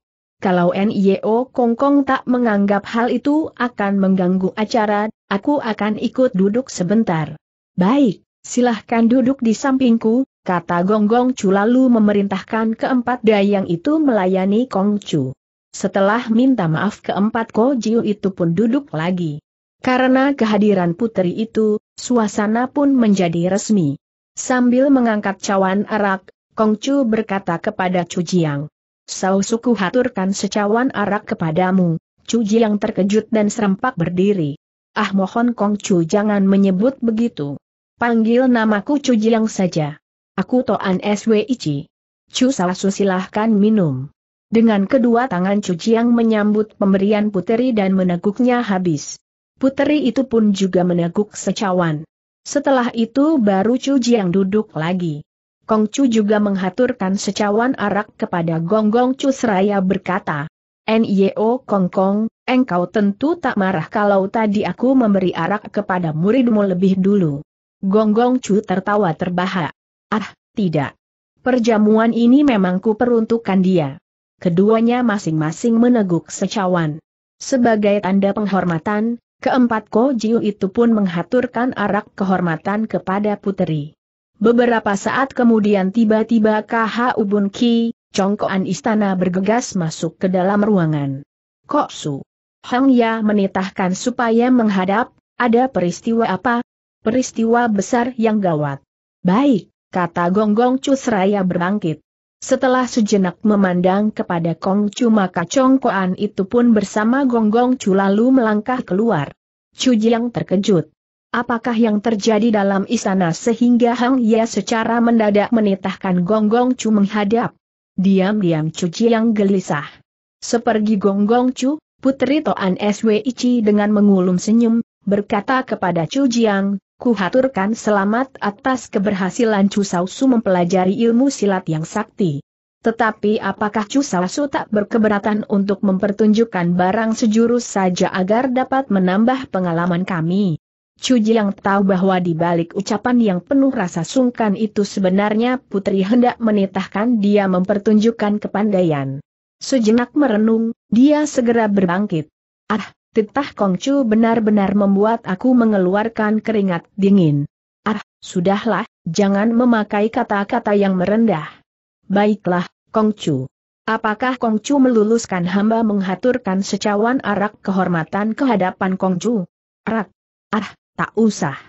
Kalau NIO Kongkong tak menganggap hal itu akan mengganggu acara, aku akan ikut duduk sebentar. Baik, silahkan duduk di sampingku, kata Gonggong Chu lalu memerintahkan keempat dayang itu melayani Kong Chu. Setelah minta maaf keempat Ko Jiu itu pun duduk lagi. Karena kehadiran putri itu, suasana pun menjadi resmi. Sambil mengangkat cawan arak, Kong Chu berkata kepada Chu Jiang, Sau suku haturkan secawan arak kepadamu, Cuji yang terkejut dan serempak berdiri. Ah mohon Kong Chu jangan menyebut begitu. Panggil namaku Chu Jiang saja. Aku Toan Ichi. Chu Salasu silahkan minum. Dengan kedua tangan Chu Jiang menyambut pemberian puteri dan meneguknya habis. Puteri itu pun juga meneguk secawan. Setelah itu baru Chu Jiang duduk lagi. Kong Chu juga menghaturkan secawan arak kepada Gong Gong Chu seraya berkata, Nio Kong Kong, engkau tentu tak marah kalau tadi aku memberi arak kepada muridmu lebih dulu. Gong Gong Chu tertawa terbahak. Ah, tidak. Perjamuan ini memang ku peruntukkan dia. Keduanya masing-masing meneguk secawan. Sebagai tanda penghormatan, keempat Ko Jiu itu pun menghaturkan arak kehormatan kepada puteri. Beberapa saat kemudian tiba-tiba KH Ubun Ki, congkoan istana bergegas masuk ke dalam ruangan. Kok Su? Hang Ya menitahkan supaya menghadap, ada peristiwa apa? Peristiwa besar yang gawat. Baik, kata Gonggong Cu seraya berbangkit. Setelah sejenak memandang kepada Kong Chu maka congkoan itu pun bersama Gonggong Chu lalu melangkah keluar. Chu Jiang terkejut apakah yang terjadi dalam istana sehingga Hang Ye secara mendadak menitahkan Gonggong Chu menghadap. Diam-diam Chu yang gelisah. Sepergi Gonggong Chu, Putri Toan Ichi dengan mengulum senyum, berkata kepada Chu Jiang, kuhaturkan selamat atas keberhasilan Chu Sausu mempelajari ilmu silat yang sakti. Tetapi apakah Chu Sausu tak berkeberatan untuk mempertunjukkan barang sejurus saja agar dapat menambah pengalaman kami? Chu Jiang tahu bahwa di balik ucapan yang penuh rasa sungkan itu sebenarnya putri hendak menitahkan dia mempertunjukkan kepandaian. Sejenak merenung, dia segera berbangkit. Ah, titah Kong Chu benar-benar membuat aku mengeluarkan keringat dingin. Ah, sudahlah, jangan memakai kata-kata yang merendah. Baiklah, Kong Chu. Apakah Kong Chu meluluskan hamba menghaturkan secawan arak kehormatan kehadapan Kong Chu? Arak. Ah, Tak usah.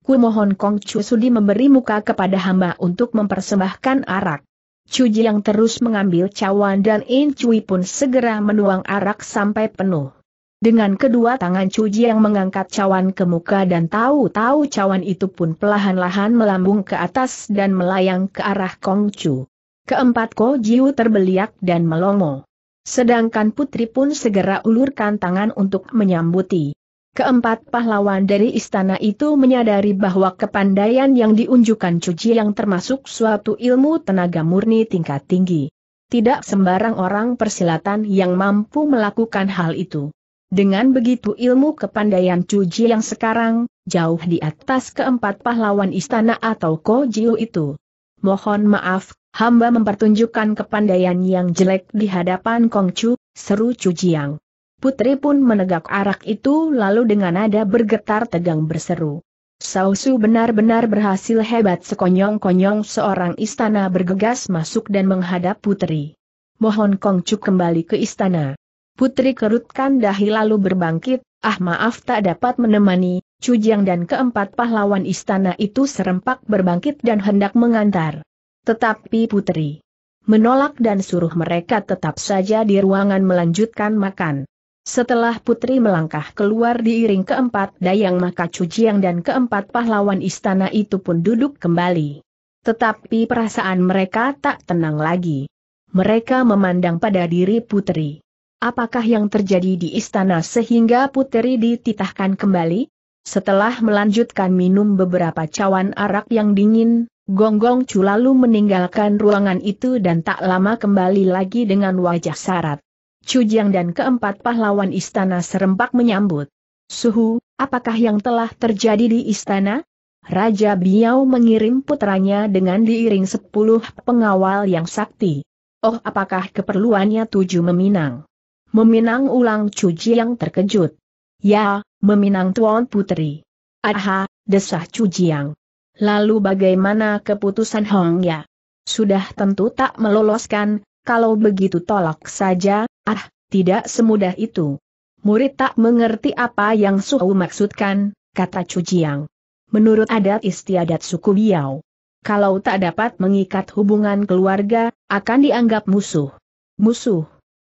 Ku mohon Kong Chu Sudi memberi muka kepada hamba untuk mempersembahkan arak. Cuji yang terus mengambil cawan dan In Cui pun segera menuang arak sampai penuh. Dengan kedua tangan Cuji yang mengangkat cawan ke muka dan tahu-tahu cawan itu pun pelahan lahan melambung ke atas dan melayang ke arah Kong Chu. Keempat Ko Jiu terbeliak dan melongo. Sedangkan putri pun segera ulurkan tangan untuk menyambuti. Keempat pahlawan dari istana itu menyadari bahwa kepandaian yang diunjukkan cuci yang termasuk suatu ilmu tenaga murni tingkat tinggi. Tidak sembarang orang persilatan yang mampu melakukan hal itu. Dengan begitu ilmu kepandaian cuci yang sekarang, jauh di atas keempat pahlawan istana atau Kojiu itu. Mohon maaf, hamba mempertunjukkan kepandaian yang jelek di hadapan Kongcu, seru Cujiang. Putri pun menegak arak itu lalu dengan nada bergetar tegang berseru. Sausu benar-benar berhasil hebat sekonyong-konyong seorang istana bergegas masuk dan menghadap putri. Mohon kongcu kembali ke istana. Putri kerutkan dahi lalu berbangkit, ah maaf tak dapat menemani, Cujang dan keempat pahlawan istana itu serempak berbangkit dan hendak mengantar. Tetapi putri menolak dan suruh mereka tetap saja di ruangan melanjutkan makan. Setelah putri melangkah keluar diiring keempat dayang maka Cujiang dan keempat pahlawan istana itu pun duduk kembali. Tetapi perasaan mereka tak tenang lagi. Mereka memandang pada diri putri. Apakah yang terjadi di istana sehingga putri dititahkan kembali? Setelah melanjutkan minum beberapa cawan arak yang dingin, Gonggong Chu lalu meninggalkan ruangan itu dan tak lama kembali lagi dengan wajah syarat. Cujiang dan keempat pahlawan istana serempak menyambut. Suhu, apakah yang telah terjadi di istana? Raja Biao mengirim putranya dengan diiring sepuluh pengawal yang sakti. Oh apakah keperluannya tujuh meminang? Meminang ulang Cuji yang terkejut. Ya, meminang Tuan Putri. Aha, desah Cujiang. Lalu bagaimana keputusan Hong Ya? Sudah tentu tak meloloskan, kalau begitu tolak saja, Ah, tidak semudah itu. Murid tak mengerti apa yang Suhu maksudkan, kata Cujiang. Menurut adat istiadat suku Biau, kalau tak dapat mengikat hubungan keluarga, akan dianggap musuh. Musuh.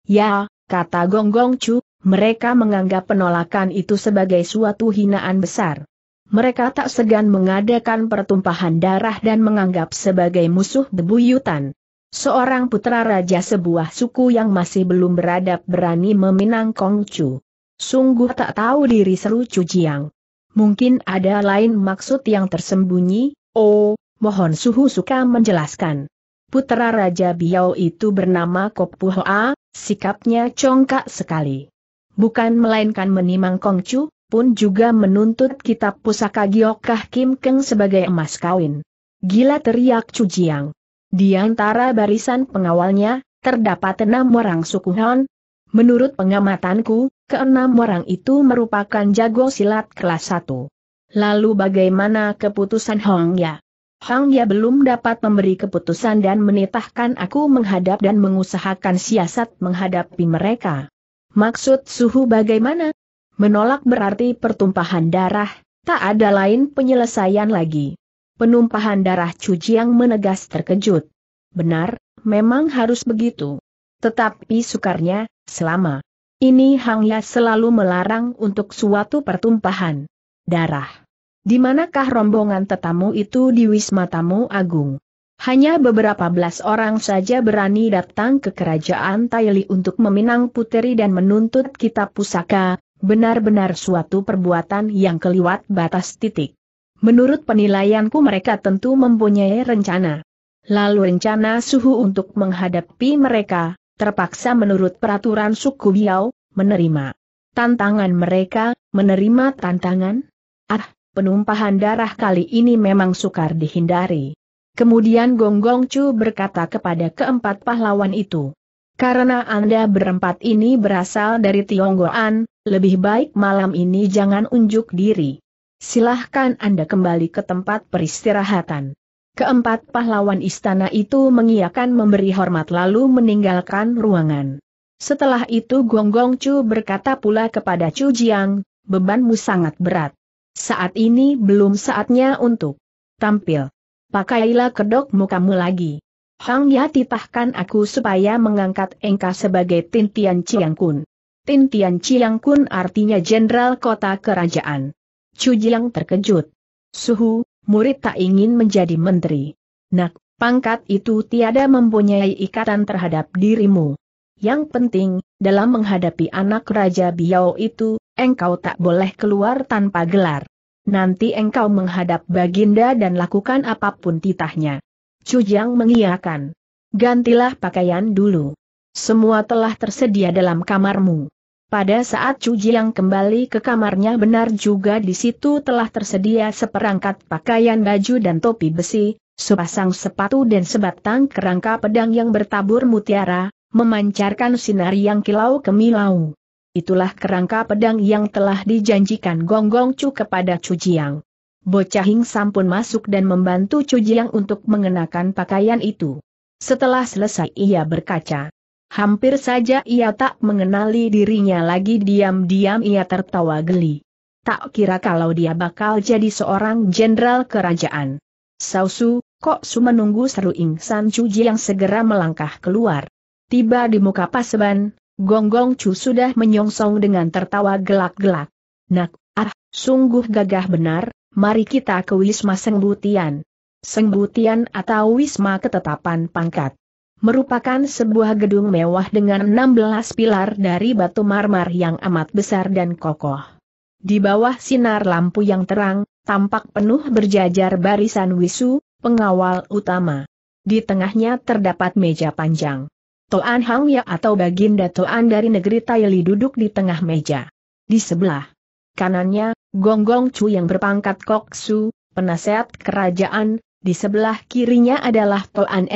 Ya, kata Gonggong Chu, mereka menganggap penolakan itu sebagai suatu hinaan besar. Mereka tak segan mengadakan pertumpahan darah dan menganggap sebagai musuh bebuyutan. Seorang putra raja sebuah suku yang masih belum beradab berani meminang Kongcu. Sungguh tak tahu diri seru Jiang. Mungkin ada lain maksud yang tersembunyi, oh, mohon suhu suka menjelaskan. Putra Raja Biao itu bernama Kopu Hoa, sikapnya congkak sekali. Bukan melainkan menimang Kongcu, pun juga menuntut kitab pusaka Giokah Kim Keng sebagai emas kawin. Gila teriak Jiang. Di antara barisan pengawalnya, terdapat enam orang suku Hon. Menurut pengamatanku, keenam orang itu merupakan jago silat kelas satu. Lalu bagaimana keputusan Hong Ya? Hong Ya belum dapat memberi keputusan dan menitahkan aku menghadap dan mengusahakan siasat menghadapi mereka. Maksud suhu bagaimana? Menolak berarti pertumpahan darah, tak ada lain penyelesaian lagi. Penumpahan darah Cujiang menegas terkejut. Benar, memang harus begitu. Tetapi sukarnya, selama ini Hang Ya selalu melarang untuk suatu pertumpahan darah. Di manakah rombongan tetamu itu di Wisma Tamu Agung? Hanya beberapa belas orang saja berani datang ke kerajaan Taili untuk meminang puteri dan menuntut kitab pusaka, benar-benar suatu perbuatan yang keliwat batas titik. Menurut penilaianku mereka tentu mempunyai rencana. Lalu rencana suhu untuk menghadapi mereka, terpaksa menurut peraturan suku Biau, menerima tantangan mereka, menerima tantangan? Ah, penumpahan darah kali ini memang sukar dihindari. Kemudian Gong Gong Chu berkata kepada keempat pahlawan itu, karena Anda berempat ini berasal dari Tionggoan, lebih baik malam ini jangan unjuk diri silahkan Anda kembali ke tempat peristirahatan. Keempat pahlawan istana itu mengiakan memberi hormat lalu meninggalkan ruangan. Setelah itu Gong Gong Chu berkata pula kepada Chu Jiang, bebanmu sangat berat. Saat ini belum saatnya untuk tampil. Pakailah kedok mukamu lagi. Hang Ya titahkan aku supaya mengangkat engkau sebagai Tintian Chiang Kun. Tintian Chiang Kun artinya Jenderal Kota Kerajaan. Chu Jiang terkejut. Suhu, murid tak ingin menjadi menteri. Nak, pangkat itu tiada mempunyai ikatan terhadap dirimu. Yang penting, dalam menghadapi anak Raja Biao itu, engkau tak boleh keluar tanpa gelar. Nanti engkau menghadap Baginda dan lakukan apapun titahnya. Chu Jiang mengiyakan. Gantilah pakaian dulu. Semua telah tersedia dalam kamarmu. Pada saat Cuji yang kembali ke kamarnya benar juga di situ telah tersedia seperangkat pakaian baju dan topi besi, sepasang sepatu dan sebatang kerangka pedang yang bertabur mutiara, memancarkan sinar yang kilau kemilau. Itulah kerangka pedang yang telah dijanjikan Gonggong Cu kepada Cujiang. Bocah Hing sampun masuk dan membantu Cujiang untuk mengenakan pakaian itu. Setelah selesai ia berkaca. Hampir saja ia tak mengenali dirinya lagi diam-diam ia tertawa geli. Tak kira kalau dia bakal jadi seorang jenderal kerajaan. Sausu, kok su menunggu seru Ingsan Cuji yang segera melangkah keluar. Tiba di muka paseban, Gonggong Chu sudah menyongsong dengan tertawa gelak-gelak. Nak, ah, sungguh gagah benar, mari kita ke Wisma Sengbutian. Sengbutian atau Wisma Ketetapan Pangkat merupakan sebuah gedung mewah dengan 16 pilar dari batu marmer yang amat besar dan kokoh. Di bawah sinar lampu yang terang, tampak penuh berjajar barisan wisu, pengawal utama. Di tengahnya terdapat meja panjang. Toan Hang Ya atau Baginda Toan dari negeri Taili duduk di tengah meja. Di sebelah kanannya, Gonggong Chu yang berpangkat Kok Su, penasehat kerajaan, di sebelah kirinya adalah Toan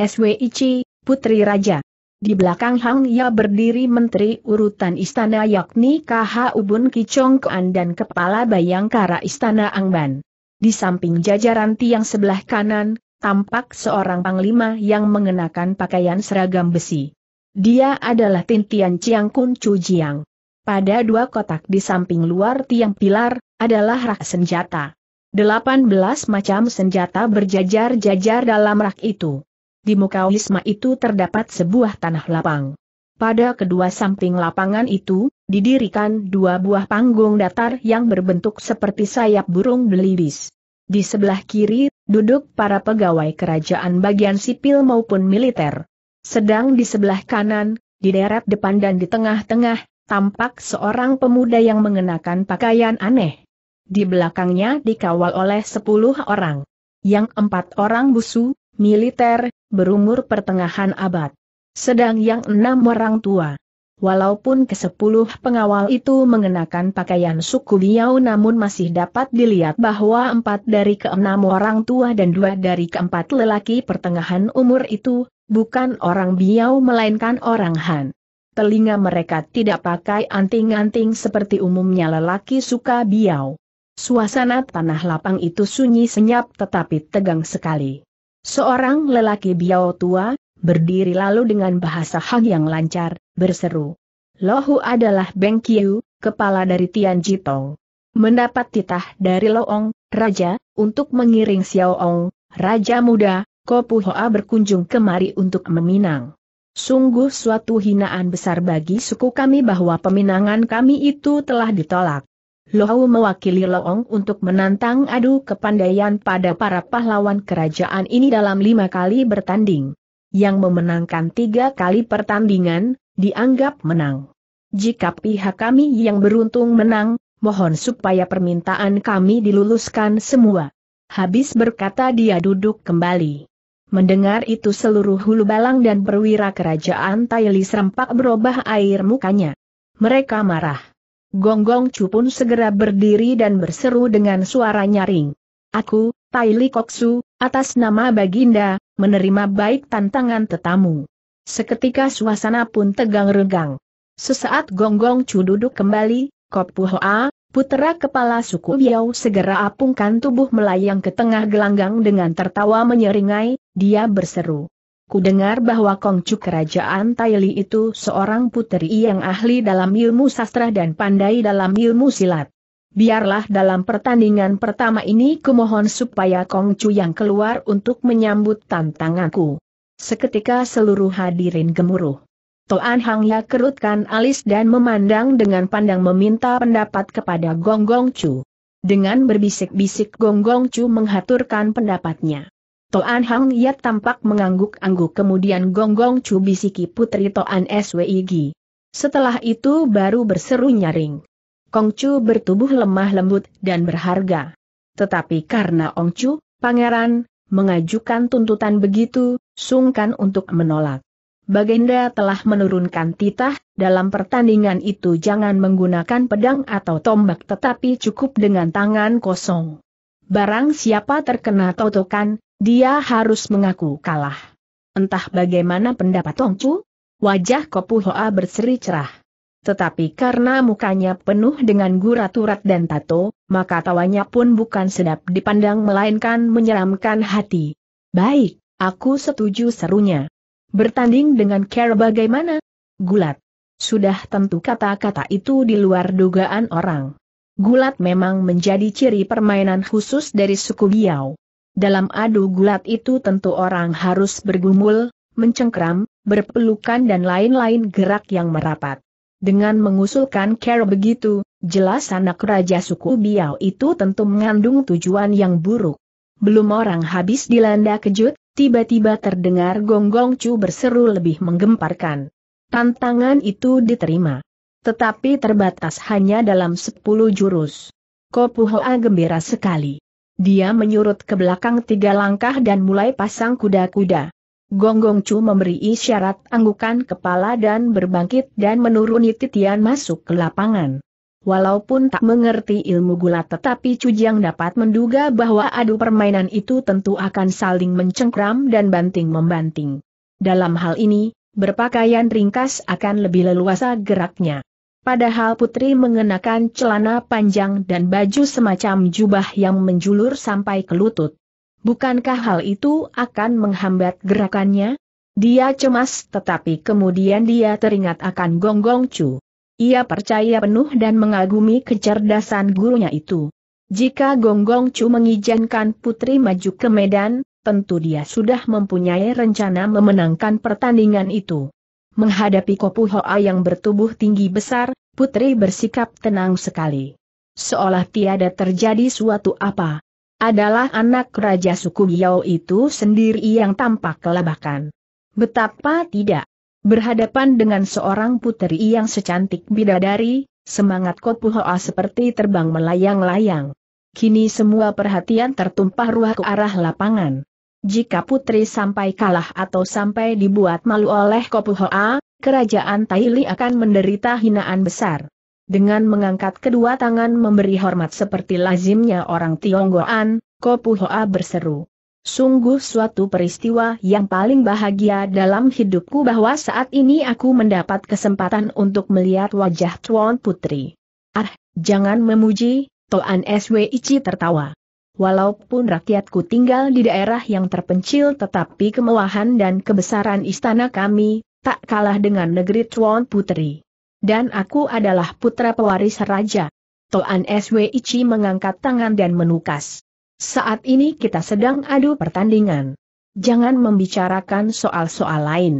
Chi, Putri Raja. Di belakang Hang Ya berdiri menteri urutan istana yakni KH Ubun Kicong Kuan dan Kepala Bayangkara Istana Angban. Di samping jajaran tiang sebelah kanan, tampak seorang panglima yang mengenakan pakaian seragam besi. Dia adalah Tintian Chiang Kun Chu Jiang. Pada dua kotak di samping luar tiang pilar, adalah rak senjata. Delapan belas macam senjata berjajar-jajar dalam rak itu di muka Wisma itu terdapat sebuah tanah lapang. Pada kedua samping lapangan itu, didirikan dua buah panggung datar yang berbentuk seperti sayap burung belibis. Di sebelah kiri, duduk para pegawai kerajaan bagian sipil maupun militer. Sedang di sebelah kanan, di deret depan dan di tengah-tengah, tampak seorang pemuda yang mengenakan pakaian aneh. Di belakangnya dikawal oleh sepuluh orang. Yang empat orang busu, militer, berumur pertengahan abad. Sedang yang enam orang tua. Walaupun kesepuluh pengawal itu mengenakan pakaian suku Liao namun masih dapat dilihat bahwa empat dari keenam orang tua dan dua dari keempat lelaki pertengahan umur itu, bukan orang Biao melainkan orang Han. Telinga mereka tidak pakai anting-anting seperti umumnya lelaki suka Biao. Suasana tanah lapang itu sunyi senyap tetapi tegang sekali. Seorang lelaki biao tua, berdiri lalu dengan bahasa Hang yang lancar, berseru. Lohu adalah Beng Kiu, kepala dari Tian Jitong. Mendapat titah dari Loong, Raja, untuk mengiring Xiaoong, Raja Muda, Kopu Hoa berkunjung kemari untuk meminang. Sungguh suatu hinaan besar bagi suku kami bahwa peminangan kami itu telah ditolak. Lohau mewakili Loong untuk menantang adu kepandaian pada para pahlawan kerajaan ini dalam lima kali bertanding. Yang memenangkan tiga kali pertandingan, dianggap menang. Jika pihak kami yang beruntung menang, mohon supaya permintaan kami diluluskan semua. Habis berkata dia duduk kembali. Mendengar itu seluruh hulu balang dan perwira kerajaan Taili serempak berubah air mukanya. Mereka marah. Gonggong Chu pun segera berdiri dan berseru dengan suara nyaring. Aku, Tai Li Koksu, atas nama Baginda, menerima baik tantangan tetamu. Seketika suasana pun tegang regang. Sesaat Gonggong Chu duduk kembali, Kopu Hoa, putera kepala suku Biao, segera apungkan tubuh melayang ke tengah gelanggang dengan tertawa menyeringai, dia berseru. Kudengar bahwa Kongcu kerajaan Taili itu seorang puteri yang ahli dalam ilmu sastra dan pandai dalam ilmu silat. Biarlah dalam pertandingan pertama ini kumohon supaya Kongcu yang keluar untuk menyambut tantanganku. Seketika seluruh hadirin gemuruh. Toan Hang ya kerutkan alis dan memandang dengan pandang meminta pendapat kepada Gonggongcu. Chu. Dengan berbisik-bisik Gonggongcu Chu menghaturkan pendapatnya. Toan Hang Yat tampak mengangguk-angguk kemudian gonggong cu bisiki putri Toan SWIG. Setelah itu baru berseru nyaring. Kongcu bertubuh lemah lembut dan berharga. Tetapi karena Ongcu, pangeran, mengajukan tuntutan begitu, sungkan untuk menolak. Baginda telah menurunkan titah, dalam pertandingan itu jangan menggunakan pedang atau tombak tetapi cukup dengan tangan kosong. Barang siapa terkena totokan, dia harus mengaku kalah. Entah bagaimana pendapat Tongcu, wajah Kopu Hoa berseri cerah. Tetapi karena mukanya penuh dengan gurat-urat dan tato, maka tawanya pun bukan sedap dipandang melainkan menyeramkan hati. Baik, aku setuju serunya. Bertanding dengan care bagaimana? Gulat. Sudah tentu kata-kata itu di luar dugaan orang. Gulat memang menjadi ciri permainan khusus dari suku Biao. Dalam adu gulat itu tentu orang harus bergumul, mencengkram, berpelukan dan lain-lain gerak yang merapat. Dengan mengusulkan care begitu, jelas anak raja suku Biao itu tentu mengandung tujuan yang buruk. Belum orang habis dilanda kejut, tiba-tiba terdengar gonggong cu berseru lebih menggemparkan. Tantangan itu diterima. Tetapi terbatas hanya dalam sepuluh jurus. Kopuhoa gembira sekali. Dia menyurut ke belakang tiga langkah dan mulai pasang kuda-kuda. Gonggong Chu memberi isyarat anggukan kepala dan berbangkit dan menuruni titian masuk ke lapangan. Walaupun tak mengerti ilmu gulat tetapi Chu Jiang dapat menduga bahwa adu permainan itu tentu akan saling mencengkram dan banting-membanting. Dalam hal ini, berpakaian ringkas akan lebih leluasa geraknya. Padahal putri mengenakan celana panjang dan baju semacam jubah yang menjulur sampai ke lutut. Bukankah hal itu akan menghambat gerakannya? Dia cemas tetapi kemudian dia teringat akan Gonggong Chu. Ia percaya penuh dan mengagumi kecerdasan gurunya itu. Jika Gonggong Chu mengizinkan putri maju ke medan, tentu dia sudah mempunyai rencana memenangkan pertandingan itu. Menghadapi Kopu Hoa yang bertubuh tinggi besar, Putri bersikap tenang sekali. Seolah tiada terjadi suatu apa. Adalah anak Raja Suku Biao itu sendiri yang tampak kelabakan. Betapa tidak. Berhadapan dengan seorang putri yang secantik bidadari, semangat Kopu Hoa seperti terbang melayang-layang. Kini semua perhatian tertumpah ruah ke arah lapangan. Jika putri sampai kalah atau sampai dibuat malu oleh Kopuhoa, kerajaan Taili akan menderita hinaan besar. Dengan mengangkat kedua tangan memberi hormat seperti lazimnya orang Tionggoan, Kopuhoa berseru. Sungguh suatu peristiwa yang paling bahagia dalam hidupku bahwa saat ini aku mendapat kesempatan untuk melihat wajah Tuan Putri. Ah, jangan memuji, Toan Swici tertawa. Walaupun rakyatku tinggal di daerah yang terpencil tetapi kemewahan dan kebesaran istana kami, tak kalah dengan negeri Tuan Putri. Dan aku adalah putra pewaris raja. Toan Swici mengangkat tangan dan menukas. Saat ini kita sedang adu pertandingan. Jangan membicarakan soal-soal lain.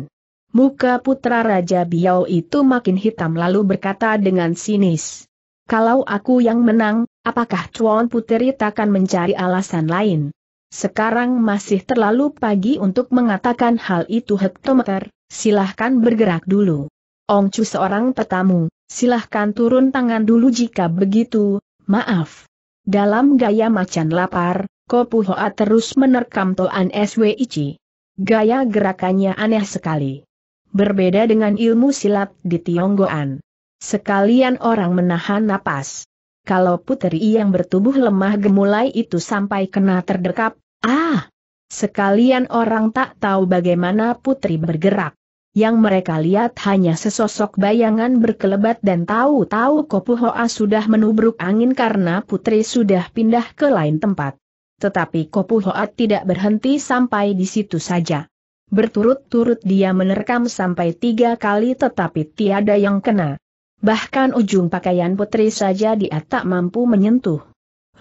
Muka putra Raja Biao itu makin hitam lalu berkata dengan sinis. Kalau aku yang menang, Apakah Chuan Puteri takkan mencari alasan lain? Sekarang masih terlalu pagi untuk mengatakan hal itu hektometer, silahkan bergerak dulu. Ong Chu seorang tetamu, silahkan turun tangan dulu jika begitu, maaf. Dalam gaya macan lapar, Kopu Hoa terus menerkam Toan Swici. Gaya gerakannya aneh sekali. Berbeda dengan ilmu silat di Tionggoan. Sekalian orang menahan napas, kalau putri yang bertubuh lemah gemulai itu sampai kena terdekap, ah! Sekalian orang tak tahu bagaimana putri bergerak. Yang mereka lihat hanya sesosok bayangan berkelebat dan tahu-tahu Kopuhoa sudah menubruk angin karena putri sudah pindah ke lain tempat. Tetapi Kopuhoa tidak berhenti sampai di situ saja. Berturut-turut dia menerkam sampai tiga kali tetapi tiada yang kena. Bahkan ujung pakaian putri saja dia tak mampu menyentuh.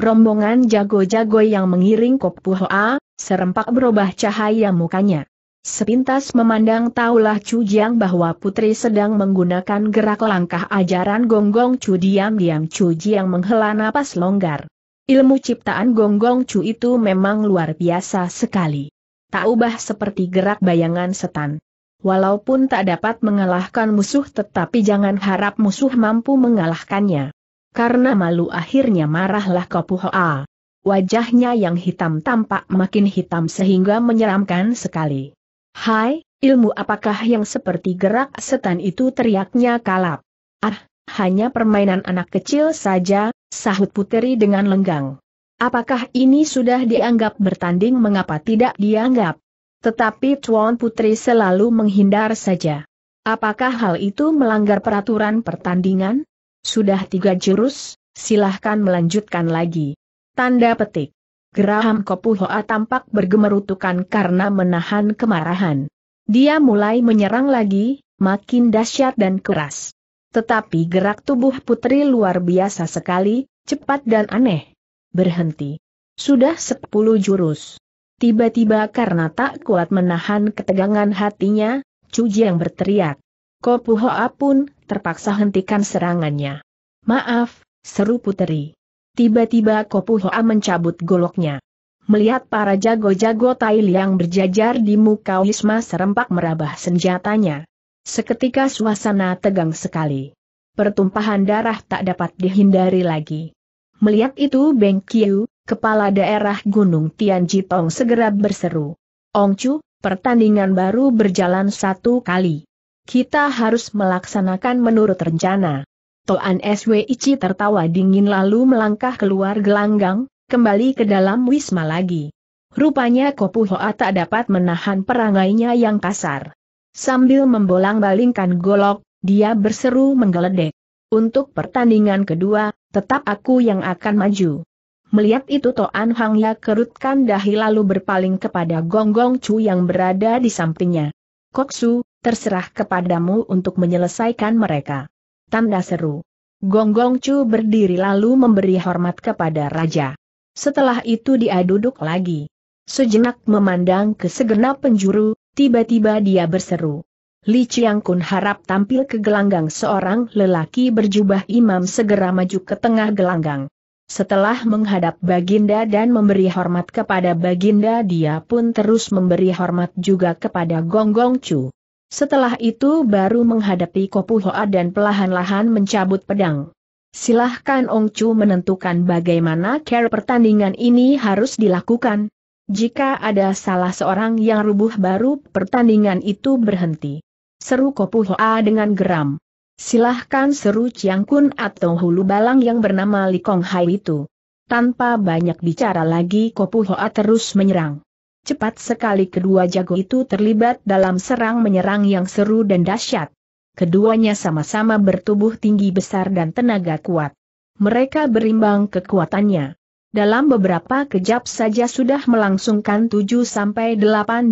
Rombongan jago-jago yang mengiring Kopuhoa, serempak berubah cahaya mukanya. Sepintas memandang taulah Chu Jiang bahwa putri sedang menggunakan gerak langkah ajaran Gonggong Chu diam-diam Chu Jiang menghela napas longgar. Ilmu ciptaan Gonggong Chu itu memang luar biasa sekali. Tak ubah seperti gerak bayangan setan walaupun tak dapat mengalahkan musuh tetapi jangan harap musuh mampu mengalahkannya. Karena malu akhirnya marahlah Kopuhoa. Wajahnya yang hitam tampak makin hitam sehingga menyeramkan sekali. Hai, ilmu apakah yang seperti gerak setan itu teriaknya kalap. Ah, hanya permainan anak kecil saja, sahut puteri dengan lenggang. Apakah ini sudah dianggap bertanding mengapa tidak dianggap? Tetapi Tuan Putri selalu menghindar saja. Apakah hal itu melanggar peraturan pertandingan? Sudah tiga jurus, silahkan melanjutkan lagi. Tanda petik. Graham Kopuhoa tampak bergemerutukan karena menahan kemarahan. Dia mulai menyerang lagi, makin dahsyat dan keras. Tetapi gerak tubuh putri luar biasa sekali, cepat dan aneh. Berhenti. Sudah sepuluh jurus. Tiba-tiba karena tak kuat menahan ketegangan hatinya, Chu Jiang berteriak. Kopu Hoa pun terpaksa hentikan serangannya. Maaf, seru puteri. Tiba-tiba Kopu Hoa mencabut goloknya. Melihat para jago-jago Tai Liang berjajar di muka Wisma serempak merabah senjatanya. Seketika suasana tegang sekali. Pertumpahan darah tak dapat dihindari lagi. Melihat itu Beng Qiu, Kepala Daerah Gunung Tianjitong segera berseru. Ong Chu, pertandingan baru berjalan satu kali. Kita harus melaksanakan menurut rencana. Toan Swici tertawa dingin lalu melangkah keluar gelanggang, kembali ke dalam wisma lagi. Rupanya Kopu Hoa tak dapat menahan perangainya yang kasar. Sambil membolang-balingkan golok, dia berseru menggeledek. Untuk pertandingan kedua, tetap aku yang akan maju. Melihat itu Toan Hang Ya kerutkan dahi lalu berpaling kepada Gong Gong Chu yang berada di sampingnya. Kok Su, terserah kepadamu untuk menyelesaikan mereka. Tanda seru. Gong Gong Chu berdiri lalu memberi hormat kepada raja. Setelah itu dia duduk lagi. Sejenak memandang ke segenap penjuru, tiba-tiba dia berseru. Li Chiang Kun harap tampil ke gelanggang seorang lelaki berjubah imam segera maju ke tengah gelanggang. Setelah menghadap Baginda dan memberi hormat kepada Baginda dia pun terus memberi hormat juga kepada Gong Gong Chu. Setelah itu baru menghadapi Kopu Hoa dan pelahan-lahan mencabut pedang. Silahkan Ong Chu menentukan bagaimana care pertandingan ini harus dilakukan. Jika ada salah seorang yang rubuh baru pertandingan itu berhenti. Seru Kopu Hoa dengan geram. Silahkan seru Chiang Kun atau hulu balang yang bernama Li Kong Hai itu. Tanpa banyak bicara lagi Kopu Hoa terus menyerang. Cepat sekali kedua jago itu terlibat dalam serang-menyerang yang seru dan dahsyat. Keduanya sama-sama bertubuh tinggi besar dan tenaga kuat. Mereka berimbang kekuatannya. Dalam beberapa kejap saja sudah melangsungkan 7-8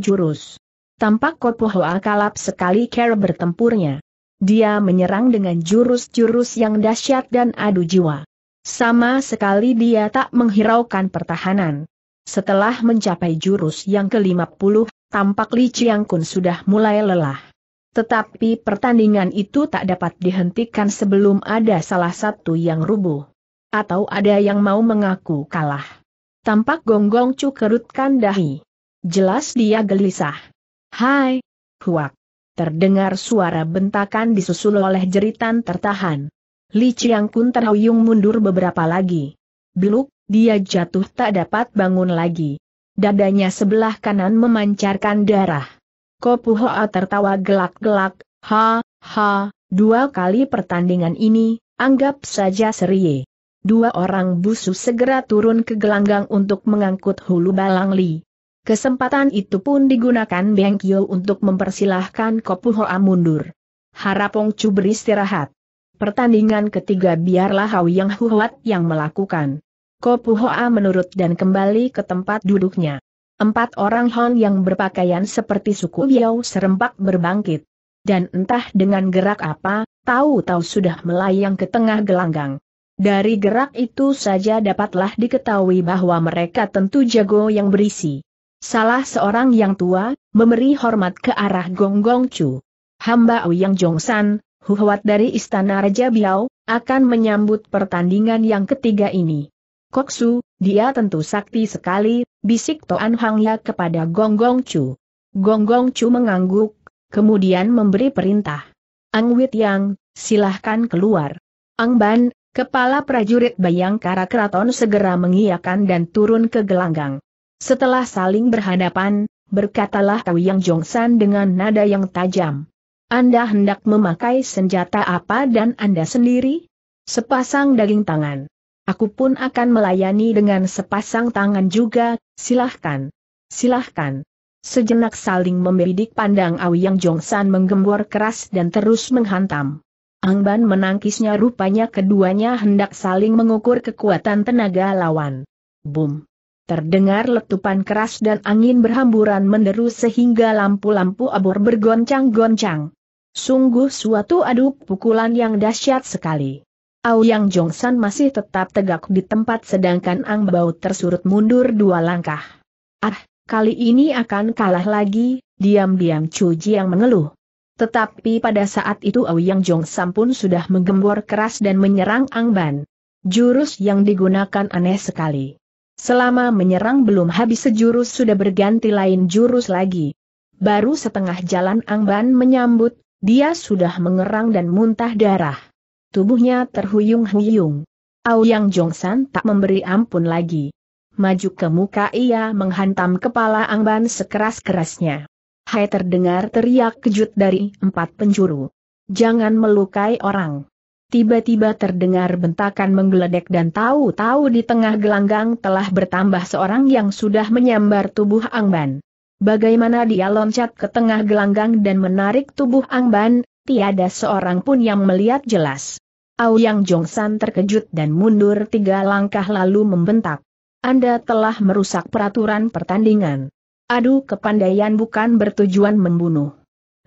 jurus. Tampak Kopu Hoa kalap sekali cara bertempurnya dia menyerang dengan jurus-jurus yang dahsyat dan adu jiwa. Sama sekali dia tak menghiraukan pertahanan. Setelah mencapai jurus yang ke-50, tampak Li Chiang Kun sudah mulai lelah. Tetapi pertandingan itu tak dapat dihentikan sebelum ada salah satu yang rubuh. Atau ada yang mau mengaku kalah. Tampak Gonggong Cu kerutkan dahi. Jelas dia gelisah. Hai, Huak terdengar suara bentakan disusul oleh jeritan tertahan. Li Chiang Kun terhuyung mundur beberapa lagi. Biluk, dia jatuh tak dapat bangun lagi. Dadanya sebelah kanan memancarkan darah. Kopu Hoa tertawa gelak-gelak, ha, ha, dua kali pertandingan ini, anggap saja serie. Dua orang busu segera turun ke gelanggang untuk mengangkut hulu balang Li. Kesempatan itu pun digunakan Beng Kyo untuk mempersilahkan Kopu Hoa mundur. Harapong Chu beristirahat. Pertandingan ketiga biarlah Hau Yang Huat yang melakukan. Kopu Hoa menurut dan kembali ke tempat duduknya. Empat orang Hon yang berpakaian seperti suku Biao serempak berbangkit. Dan entah dengan gerak apa, tahu-tahu sudah melayang ke tengah gelanggang. Dari gerak itu saja dapatlah diketahui bahwa mereka tentu jago yang berisi. Salah seorang yang tua, memberi hormat ke arah Gong Gong Chu. Hamba Ouyang Jongsan, Huhuat dari Istana Raja Biao, akan menyambut pertandingan yang ketiga ini. Koksu, dia tentu sakti sekali, bisik Toan Ya kepada Gong Gong Chu. Gong Gong Chu mengangguk, kemudian memberi perintah. Ang Wit Yang, silahkan keluar. Ang Ban, kepala prajurit Bayangkara Keraton segera mengiyakan dan turun ke gelanggang. Setelah saling berhadapan, berkatalah Yang Jongsan dengan nada yang tajam. Anda hendak memakai senjata apa dan Anda sendiri? Sepasang daging tangan. Aku pun akan melayani dengan sepasang tangan juga, silahkan. Silahkan. Sejenak saling membidik pandang Yang Jongsan menggembor keras dan terus menghantam. Angban menangkisnya rupanya keduanya hendak saling mengukur kekuatan tenaga lawan. Boom. Terdengar letupan keras dan angin berhamburan menderu sehingga lampu-lampu abu bergoncang-goncang. Sungguh suatu aduk pukulan yang dahsyat sekali. Aoyang Jongsan masih tetap tegak di tempat sedangkan Ang Bao tersurut mundur dua langkah. Ah, kali ini akan kalah lagi, diam-diam Chu yang mengeluh. Tetapi pada saat itu Aoyang Jongsan pun sudah menggembor keras dan menyerang Ang Ban. Jurus yang digunakan aneh sekali. Selama menyerang belum habis sejurus sudah berganti lain jurus lagi. Baru setengah jalan Angban menyambut, dia sudah mengerang dan muntah darah. Tubuhnya terhuyung-huyung. Aoyang Jongsan tak memberi ampun lagi. Maju ke muka ia menghantam kepala Angban sekeras-kerasnya. Hai terdengar teriak kejut dari empat penjuru. Jangan melukai orang. Tiba-tiba terdengar bentakan menggeledek dan tahu-tahu di tengah gelanggang telah bertambah seorang yang sudah menyambar tubuh Angban. Bagaimana dia loncat ke tengah gelanggang dan menarik tubuh Angban, tiada seorang pun yang melihat jelas. Yang Jongsan terkejut dan mundur tiga langkah lalu membentak. Anda telah merusak peraturan pertandingan. Aduh, kepandaian bukan bertujuan membunuh.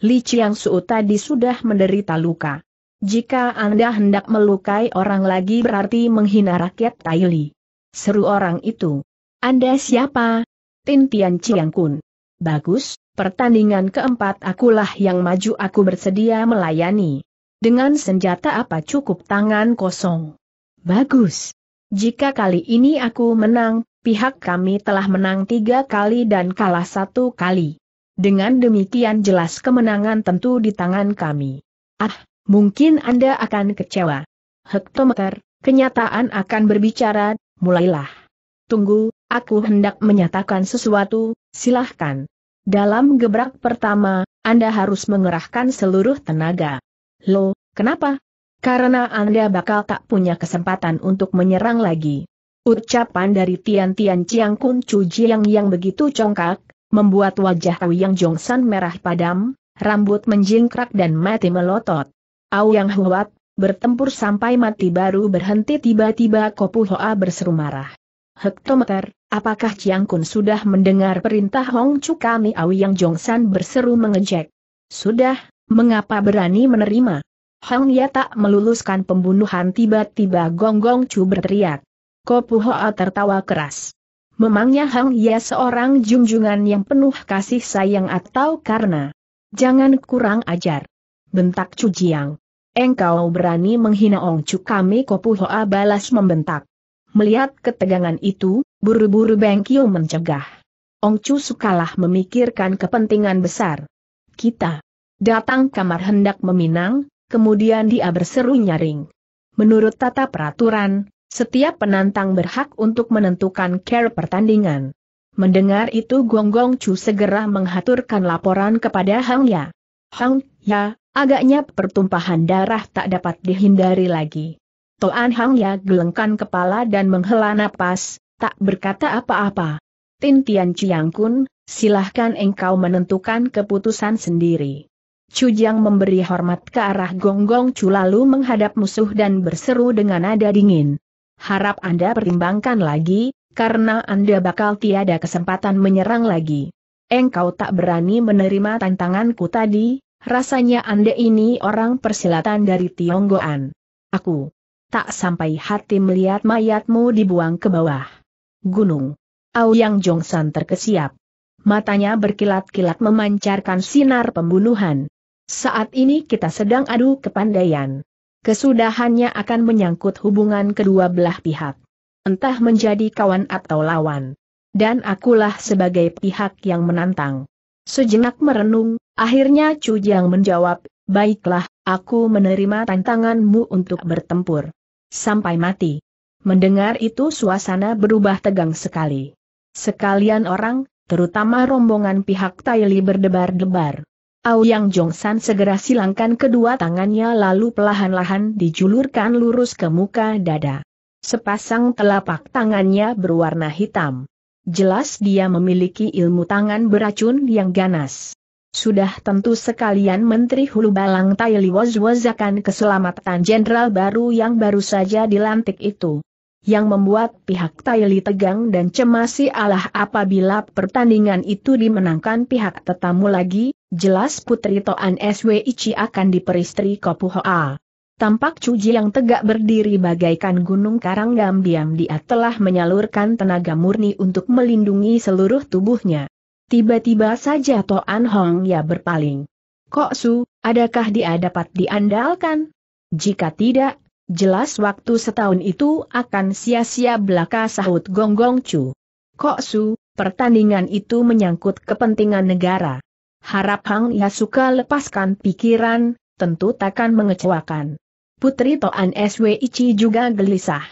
Li Chiang Su tadi sudah menderita luka. Jika Anda hendak melukai orang lagi berarti menghina rakyat Taili. Seru orang itu. Anda siapa? Tin Tian Chiang Kun. Bagus, pertandingan keempat akulah yang maju aku bersedia melayani. Dengan senjata apa cukup tangan kosong. Bagus. Jika kali ini aku menang, pihak kami telah menang tiga kali dan kalah satu kali. Dengan demikian jelas kemenangan tentu di tangan kami. Ah, mungkin Anda akan kecewa. Hektometer, kenyataan akan berbicara, mulailah. Tunggu, aku hendak menyatakan sesuatu, silahkan. Dalam gebrak pertama, Anda harus mengerahkan seluruh tenaga. Lo, kenapa? Karena Anda bakal tak punya kesempatan untuk menyerang lagi. Ucapan dari Tian Tian Chiang Kun Chu Jiang yang begitu congkak, membuat wajah Yang Jongsan merah padam, rambut menjingkrak dan mati melotot yang Huat, bertempur sampai mati baru berhenti tiba-tiba Kopu Hoa berseru marah. Hektometer, apakah Chiang Kun sudah mendengar perintah Hong Chu kami Auyang Jongsan berseru mengejek. Sudah, mengapa berani menerima? Hong Ya tak meluluskan pembunuhan tiba-tiba Gong Gong Chu berteriak. Kopu Hoa tertawa keras. Memangnya Hang Ya seorang junjungan yang penuh kasih sayang atau karena? Jangan kurang ajar bentak Cujiang. Engkau berani menghina Ong Cu kami Kopu Hoa balas membentak. Melihat ketegangan itu, buru-buru Beng Kiu mencegah. Ong Cu sukalah memikirkan kepentingan besar. Kita datang kamar hendak meminang, kemudian dia berseru nyaring. Menurut tata peraturan, setiap penantang berhak untuk menentukan care pertandingan. Mendengar itu Gong Gong Chu segera menghaturkan laporan kepada Hang Ya. Hang Ya, Agaknya pertumpahan darah tak dapat dihindari lagi. Toan Hang Ya gelengkan kepala dan menghela napas, tak berkata apa-apa. Tin Tian Chiang Kun, silahkan engkau menentukan keputusan sendiri. Cujang memberi hormat ke arah Gonggong Chu lalu menghadap musuh dan berseru dengan nada dingin. Harap Anda pertimbangkan lagi, karena Anda bakal tiada kesempatan menyerang lagi. Engkau tak berani menerima tantanganku tadi, Rasanya Anda ini orang persilatan dari Tionggoan. Aku tak sampai hati melihat mayatmu dibuang ke bawah. Gunung. Yang Jongsan terkesiap. Matanya berkilat-kilat memancarkan sinar pembunuhan. Saat ini kita sedang adu kepandaian. Kesudahannya akan menyangkut hubungan kedua belah pihak. Entah menjadi kawan atau lawan. Dan akulah sebagai pihak yang menantang. Sejenak merenung, akhirnya Chu Jiang menjawab, Baiklah, aku menerima tantanganmu untuk bertempur. Sampai mati. Mendengar itu suasana berubah tegang sekali. Sekalian orang, terutama rombongan pihak Taili berdebar-debar. Aoyang Jongsan segera silangkan kedua tangannya lalu perlahan-lahan dijulurkan lurus ke muka dada. Sepasang telapak tangannya berwarna hitam jelas dia memiliki ilmu tangan beracun yang ganas. Sudah tentu sekalian Menteri Hulu Balang Tai akan keselamatan jenderal baru yang baru saja dilantik itu. Yang membuat pihak Taili tegang dan cemasi Allah apabila pertandingan itu dimenangkan pihak tetamu lagi, jelas Putri Toan SWIC akan diperistri Kopuhoa. Tampak Cuji yang tegak berdiri bagaikan gunung karang diam dia telah menyalurkan tenaga murni untuk melindungi seluruh tubuhnya. Tiba-tiba saja Toan Hong ya berpaling. Kok Su, adakah dia dapat diandalkan? Jika tidak, jelas waktu setahun itu akan sia-sia belaka sahut Gong Gong Chu. Kok Su, pertandingan itu menyangkut kepentingan negara. Harap Hang Ya suka lepaskan pikiran, tentu takkan mengecewakan. Putri Toan Swici juga gelisah.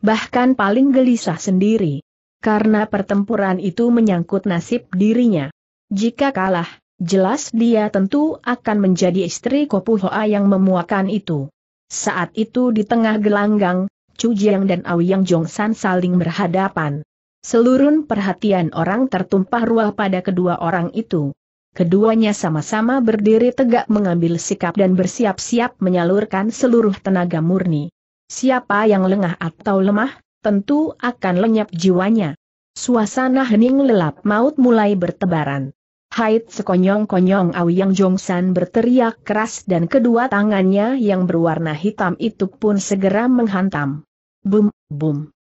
Bahkan paling gelisah sendiri. Karena pertempuran itu menyangkut nasib dirinya. Jika kalah, jelas dia tentu akan menjadi istri Kopu Hoa yang memuakan itu. Saat itu di tengah gelanggang, Chu Jiang dan Aoyang San saling berhadapan. Seluruh perhatian orang tertumpah ruah pada kedua orang itu. Keduanya sama-sama berdiri tegak mengambil sikap dan bersiap-siap menyalurkan seluruh tenaga murni. Siapa yang lengah atau lemah, tentu akan lenyap jiwanya. Suasana hening lelap maut mulai bertebaran. Haid sekonyong-konyong Yang Jongsan berteriak keras dan kedua tangannya yang berwarna hitam itu pun segera menghantam. Bum, bum.